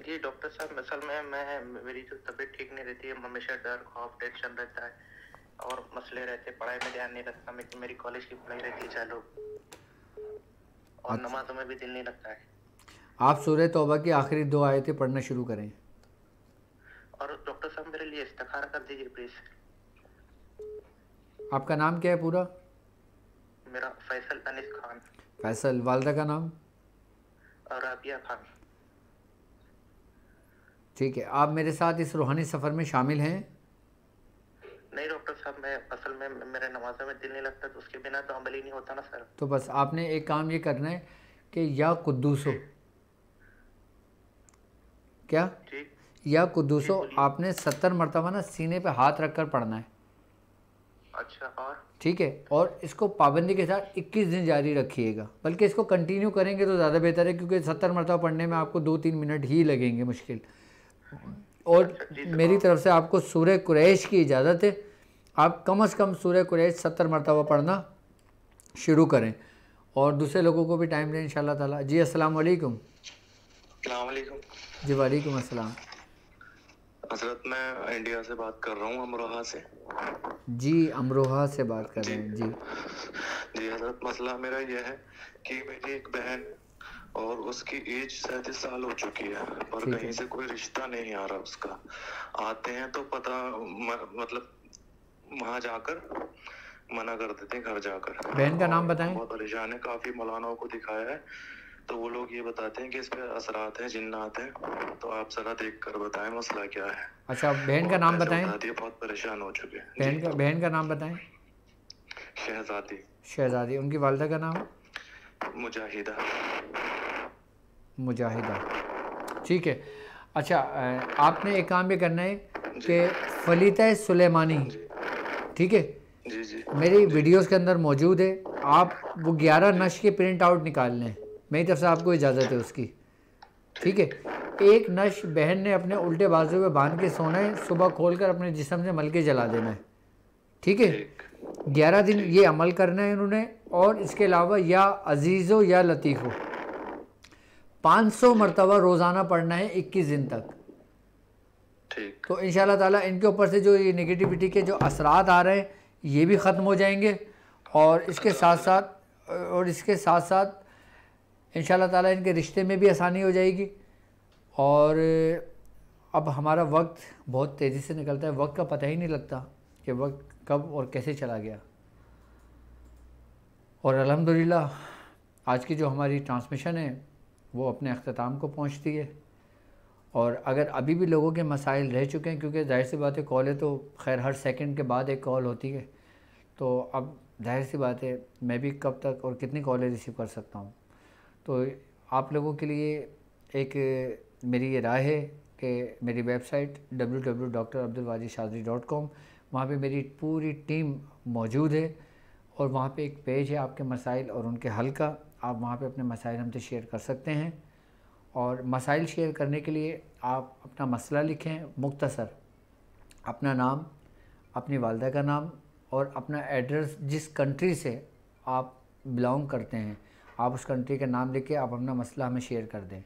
जी डॉक्टर साहब असल में मैं मेरी जो तबीयत ठीक नहीं रहती है हमेशा डर खौफ टेंशन रहता है और मसले रहते हैं पढ़ाई में ध्यान नहीं रखता मेरी कॉलेज की पढ़ाई रहती है चालू और अच्छा। नमाजों में भी दिल नहीं लगता है आप सूर्य तोबा की आखिरी दो आयतें पढ़ना शुरू करें और डॉक्टर साहब मेरे लिए इस्तखार कर दीजिए प्लीज आपका नाम क्या है पूरा मेरा फैसल अनिस खान फैसल वालदा का नाम राबिया खान ठीक है आप मेरे साथ इस रूहानी सफ़र में शामिल हैं नहीं डॉक्टर साहब मैं असल में मेरे नमाजों में दिल नहीं लगता तो उसके बिना तो अमल ही नहीं होता ना सर तो बस आपने एक काम ये करना है कि या कुद्दूसो क्या या कुदूसो आपने सत्तर मरतबा ना सीने पे हाथ रखकर पढ़ना है अच्छा और ठीक है और इसको पाबंदी के साथ 21 दिन जारी रखिएगा बल्कि इसको कंटिन्यू करेंगे तो ज़्यादा बेहतर है क्योंकि सत्तर मरतबा पढ़ने में आपको दो तीन मिनट ही लगेंगे मुश्किल और अच्छा, तो मेरी तरफ से आपको सूर्य कुरैश की इजाज़त है आप कम अज़ कम सूर्य कुरैश सत्तर मरतबा पढ़ना शुरू करें और दूसरे लोगों को भी टाइम दें इन ताला जी अस्सलाम वालेकुम जी वालेकुम अस्सलाम हजरत मैं इंडिया से बात कर रहा हूँ अमरोहा से जी अमरोहा से बात कर रहे हैं जी जी हजरत मसला मेरा यह है कि मेरी एक बहन और उसकी एज सैतीस साल हो चुकी है पर कहीं से कोई रिश्ता नहीं आ रहा उसका आते हैं तो पता म, मतलब वहाँ जाकर मना कर देते हैं घर जाकर बहन का नाम बताएं बहुत परेशान है काफी मौलानाओं को दिखाया है तो वो लोग ये बताते हैं कि इस पर असरात हैं जिन्नात हैं तो आप जरा देख कर बताएं मसला क्या है अच्छा बहन का नाम बताएं बहुत परेशान हो चुके हैं बहन का बहन का नाम बताएं शहजादी शहजादी उनकी वालदा का नाम मुजाहिदा मुजाहिदा ठीक है अच्छा आपने एक काम भी करना है कि फलीता सुलेमानी ठीक है जी जी मेरी वीडियोस के अंदर मौजूद है आप वो ग्यारह नश के प्रिंट आउट निकाल लें मेरी तरफ से आपको इजाज़त है उसकी ठीक है एक नश बहन ने अपने उल्टे बाजू में बांध के सोना है सुबह खोल कर अपने जिसम से मलके जला देना है ठीक है ग्यारह दिन ये अमल करना है इन्होंने और इसके अलावा या अजीज़ो या लतीफ़ो पाँच सौ मरतबा रोज़ाना पढ़ना है इक्कीस दिन तक तो इन ताला इनके ऊपर से जो ये नेगेटिविटी के जो असरात आ रहे हैं ये भी ख़त्म हो जाएंगे और इसके साथ साथ और इसके साथ साथ इन ताला इनके रिश्ते में भी आसानी हो जाएगी और अब हमारा वक्त बहुत तेज़ी से निकलता है वक्त का पता ही नहीं लगता कि वक्त कब और कैसे चला गया और अलहमदिल्ला आज की जो हमारी ट्रांसमिशन है वो अपने अख्ताम को पहुँचती है और अगर अभी भी लोगों के मसाइल रह चुके हैं क्योंकि जाहिर सी बात है कॉल है तो खैर हर सेकंड के बाद एक कॉल होती है तो अब जाहिर सी बात है मैं भी कब तक और कितनी कॉलें रिसीव कर सकता हूँ तो आप लोगों के लिए एक मेरी ये राय है कि मेरी website W W doctor Abdul Waji dot com वहाँ पर मेरी पूरी टीम मौजूद है और वहाँ पे एक पेज है आपके मसाइल और उनके हल का आप वहाँ पे अपने मसाइल हमसे शेयर कर सकते हैं और मसाइल शेयर करने के लिए आप अपना मसला लिखें मुख्तसर अपना नाम अपनी वालदा का नाम और अपना एड्रेस जिस कंट्री से आप बिलोंग करते हैं आप उस कंट्री का नाम लिख के आप अपना मसला हमें शेयर कर दें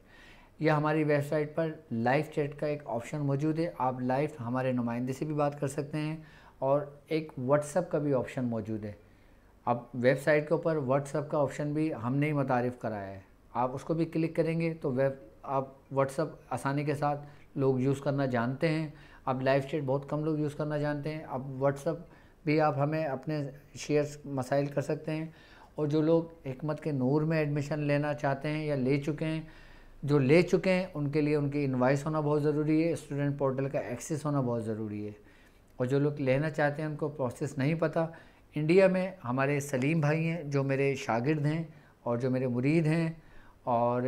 या हमारी वेबसाइट पर लाइव चैट का एक ऑप्शन मौजूद है आप लाइव हमारे नुमाइंदे से भी बात कर सकते हैं और एक व्हाट्सअप का भी ऑप्शन मौजूद है अब वेबसाइट के ऊपर व्हाट्सअप का ऑप्शन भी हमने ही मुतारफ़ कराया है आप उसको भी क्लिक करेंगे तो वेब आप व्हाट्सअप आसानी के साथ लोग यूज़ करना जानते हैं अब लाइव चैट बहुत कम लोग यूज़ करना जानते हैं अब व्हाट्सअप भी आप हमें अपने शेयर मसाइल कर सकते हैं और जो लोग हमत के नूर में एडमिशन लेना चाहते हैं या ले चुके हैं जो ले चुके हैं उनके लिए उनकी इन्वाइस होना बहुत ज़रूरी है स्टूडेंट पोर्टल का एक्सेस होना बहुत ज़रूरी है और जो लोग लेना चाहते हैं उनको प्रोसेस नहीं पता इंडिया में हमारे सलीम भाई हैं जो मेरे शागिर्द हैं और जो मेरे मुरीद हैं और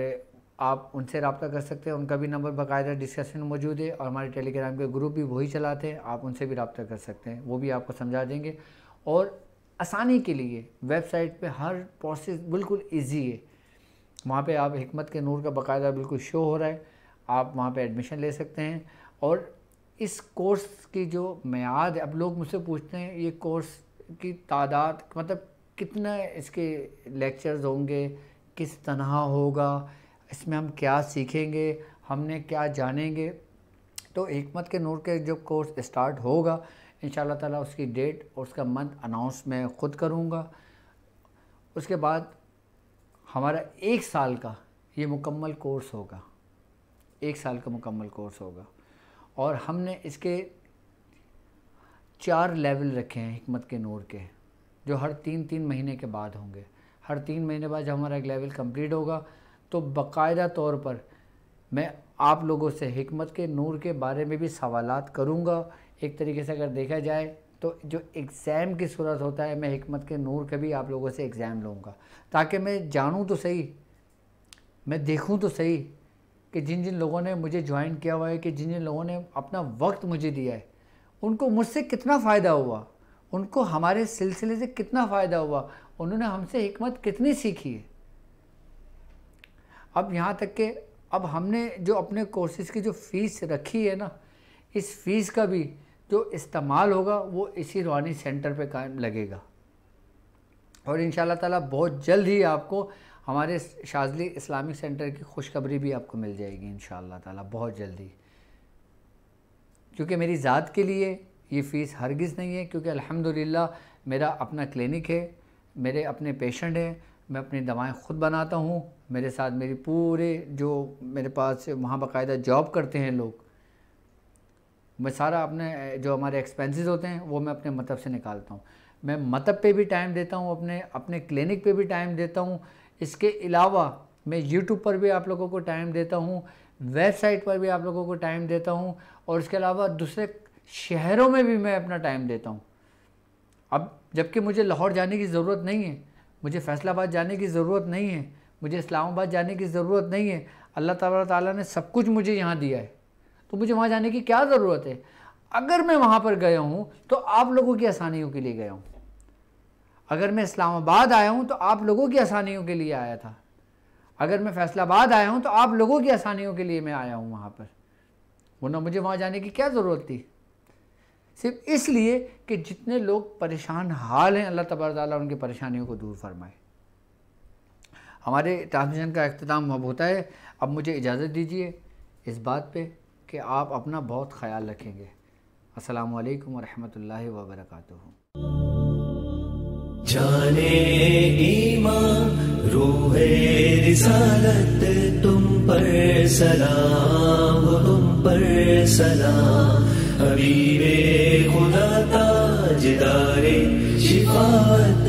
आप उनसे रबता कर सकते हैं उनका भी नंबर बाकायदा डिस्कशन मौजूद है और हमारे टेलीग्राम के ग्रुप भी वही चलाते हैं आप उनसे भी रबता कर सकते हैं वो भी आपको समझा देंगे और आसानी के लिए वेबसाइट पे हर प्रोसेस बिल्कुल इजी है वहाँ पे आप हमत के नूर का बाकायदा बिल्कुल शो हो रहा है आप वहाँ पे एडमिशन ले सकते हैं और इस कोर्स की जो मैद अब लोग मुझसे पूछते हैं ये कोर्स की तादाद मतलब कितना इसके लेक्चर्स होंगे किस तरह होगा इसमें हम क्या सीखेंगे हमने क्या जानेंगे तो हमत के नूर के जो कोर्स स्टार्ट होगा इन ताला उसकी डेट और उसका मंथ अनाउंस मैं ख़ुद करूँगा उसके बाद हमारा एक साल का ये मुकम्मल कोर्स होगा एक साल का मुकम्मल कोर्स होगा और हमने इसके चार लेवल रखे हैं हमत के नूर के जो हर तीन तीन महीने के बाद होंगे हर तीन महीने बाद जब हमारा एक लेवल कंप्लीट होगा तो बाकायदा तौर पर मैं आप लोगों से हमत के नूर के बारे में भी सवाल करूँगा एक तरीके से अगर देखा जाए तो जो एग्ज़ाम की सूरत होता है मैं हमत के नूर का भी आप लोगों से एग्ज़ाम लूँगा ताकि मैं जानूँ तो सही मैं देखूँ तो सही कि जिन जिन लोगों ने मुझे ज्वाइन किया हुआ है कि जिन जिन लोगों ने अपना वक्त मुझे दिया है उनको मुझसे कितना फ़ायदा हुआ उनको हमारे सिलसिले से कितना फ़ायदा हुआ उन्होंने हमसे हमत कितनी सीखी है अब यहाँ तक के अब हमने जो अपने कोर्सेज़ की जो फ़ीस रखी है ना इस फीस का भी जो इस्तेमाल होगा वो इसी रूहानी सेंटर पे कायम लगेगा और इन ताला बहुत जल्द ही आपको हमारे शाजली इस्लामिक सेंटर की खुशखबरी भी आपको मिल जाएगी इन ताला बहुत जल्दी क्योंकि मेरी ज़ात के लिए ये फ़ीस हरगिज़ नहीं है क्योंकि अल्हम्दुलिल्लाह मेरा अपना क्लिनिक है मेरे अपने पेशेंट हैं मैं अपनी दवाएं ख़ुद बनाता हूँ मेरे साथ मेरी पूरे जो मेरे पास वहाँ बाकायदा जॉब करते हैं लोग मैं सारा अपने जो हमारे एक्सपेंसेस होते हैं वो मैं अपने मतलब से निकालता हूँ मैं मतलब पे भी टाइम देता हूँ अपने अपने क्लिनिक पे भी टाइम देता हूँ इसके अलावा मैं यूट्यूब पर भी आप लोगों को टाइम देता हूँ वेबसाइट पर भी आप लोगों को टाइम देता हूँ और इसके अलावा दूसरे शहरों में भी मैं अपना टाइम देता हूँ अब जबकि मुझे लाहौर जाने की ज़रूरत नहीं है मुझे फैसलाबाद जाने की ज़रूरत नहीं है मुझे इस्लामाबाद जाने की ज़रूरत नहीं है अल्लाह तबारा ताली ने सब कुछ मुझे यहाँ दिया है तो मुझे वहाँ जाने की क्या ज़रूरत है अगर मैं वहाँ पर गया हूँ तो आप लोगों की आसानियों के लिए गया हूँ अगर मैं इस्लामाबाद आया हूँ तो आप लोगों की आसानियों के लिए आया था अगर मैं फैसलाबाद आया हूँ तो आप लोगों की आसानियों के लिए मैं आया हूँ वहाँ पर वरना मुझे वहाँ जाने की क्या ज़रूरत थी सिर्फ इसलिए कि जितने लोग परेशान हाल हैं अल्लाह तबार ताली उनकी परेशानियों को दूर फरमाए हमारे ट्रांसमिशन का अख्ताम अब होता है अब मुझे इजाज़त दीजिए इस बात पर कि आप अपना बहुत ख्याल रखेंगे अस्सलाम वालेकुम रहमतुल्लाहि व बरकातुहू जाने ईमा रूहे रिसालत तुम पर सलाम तुम पर सलाम हबीबे खुदा ताजदारे शिफात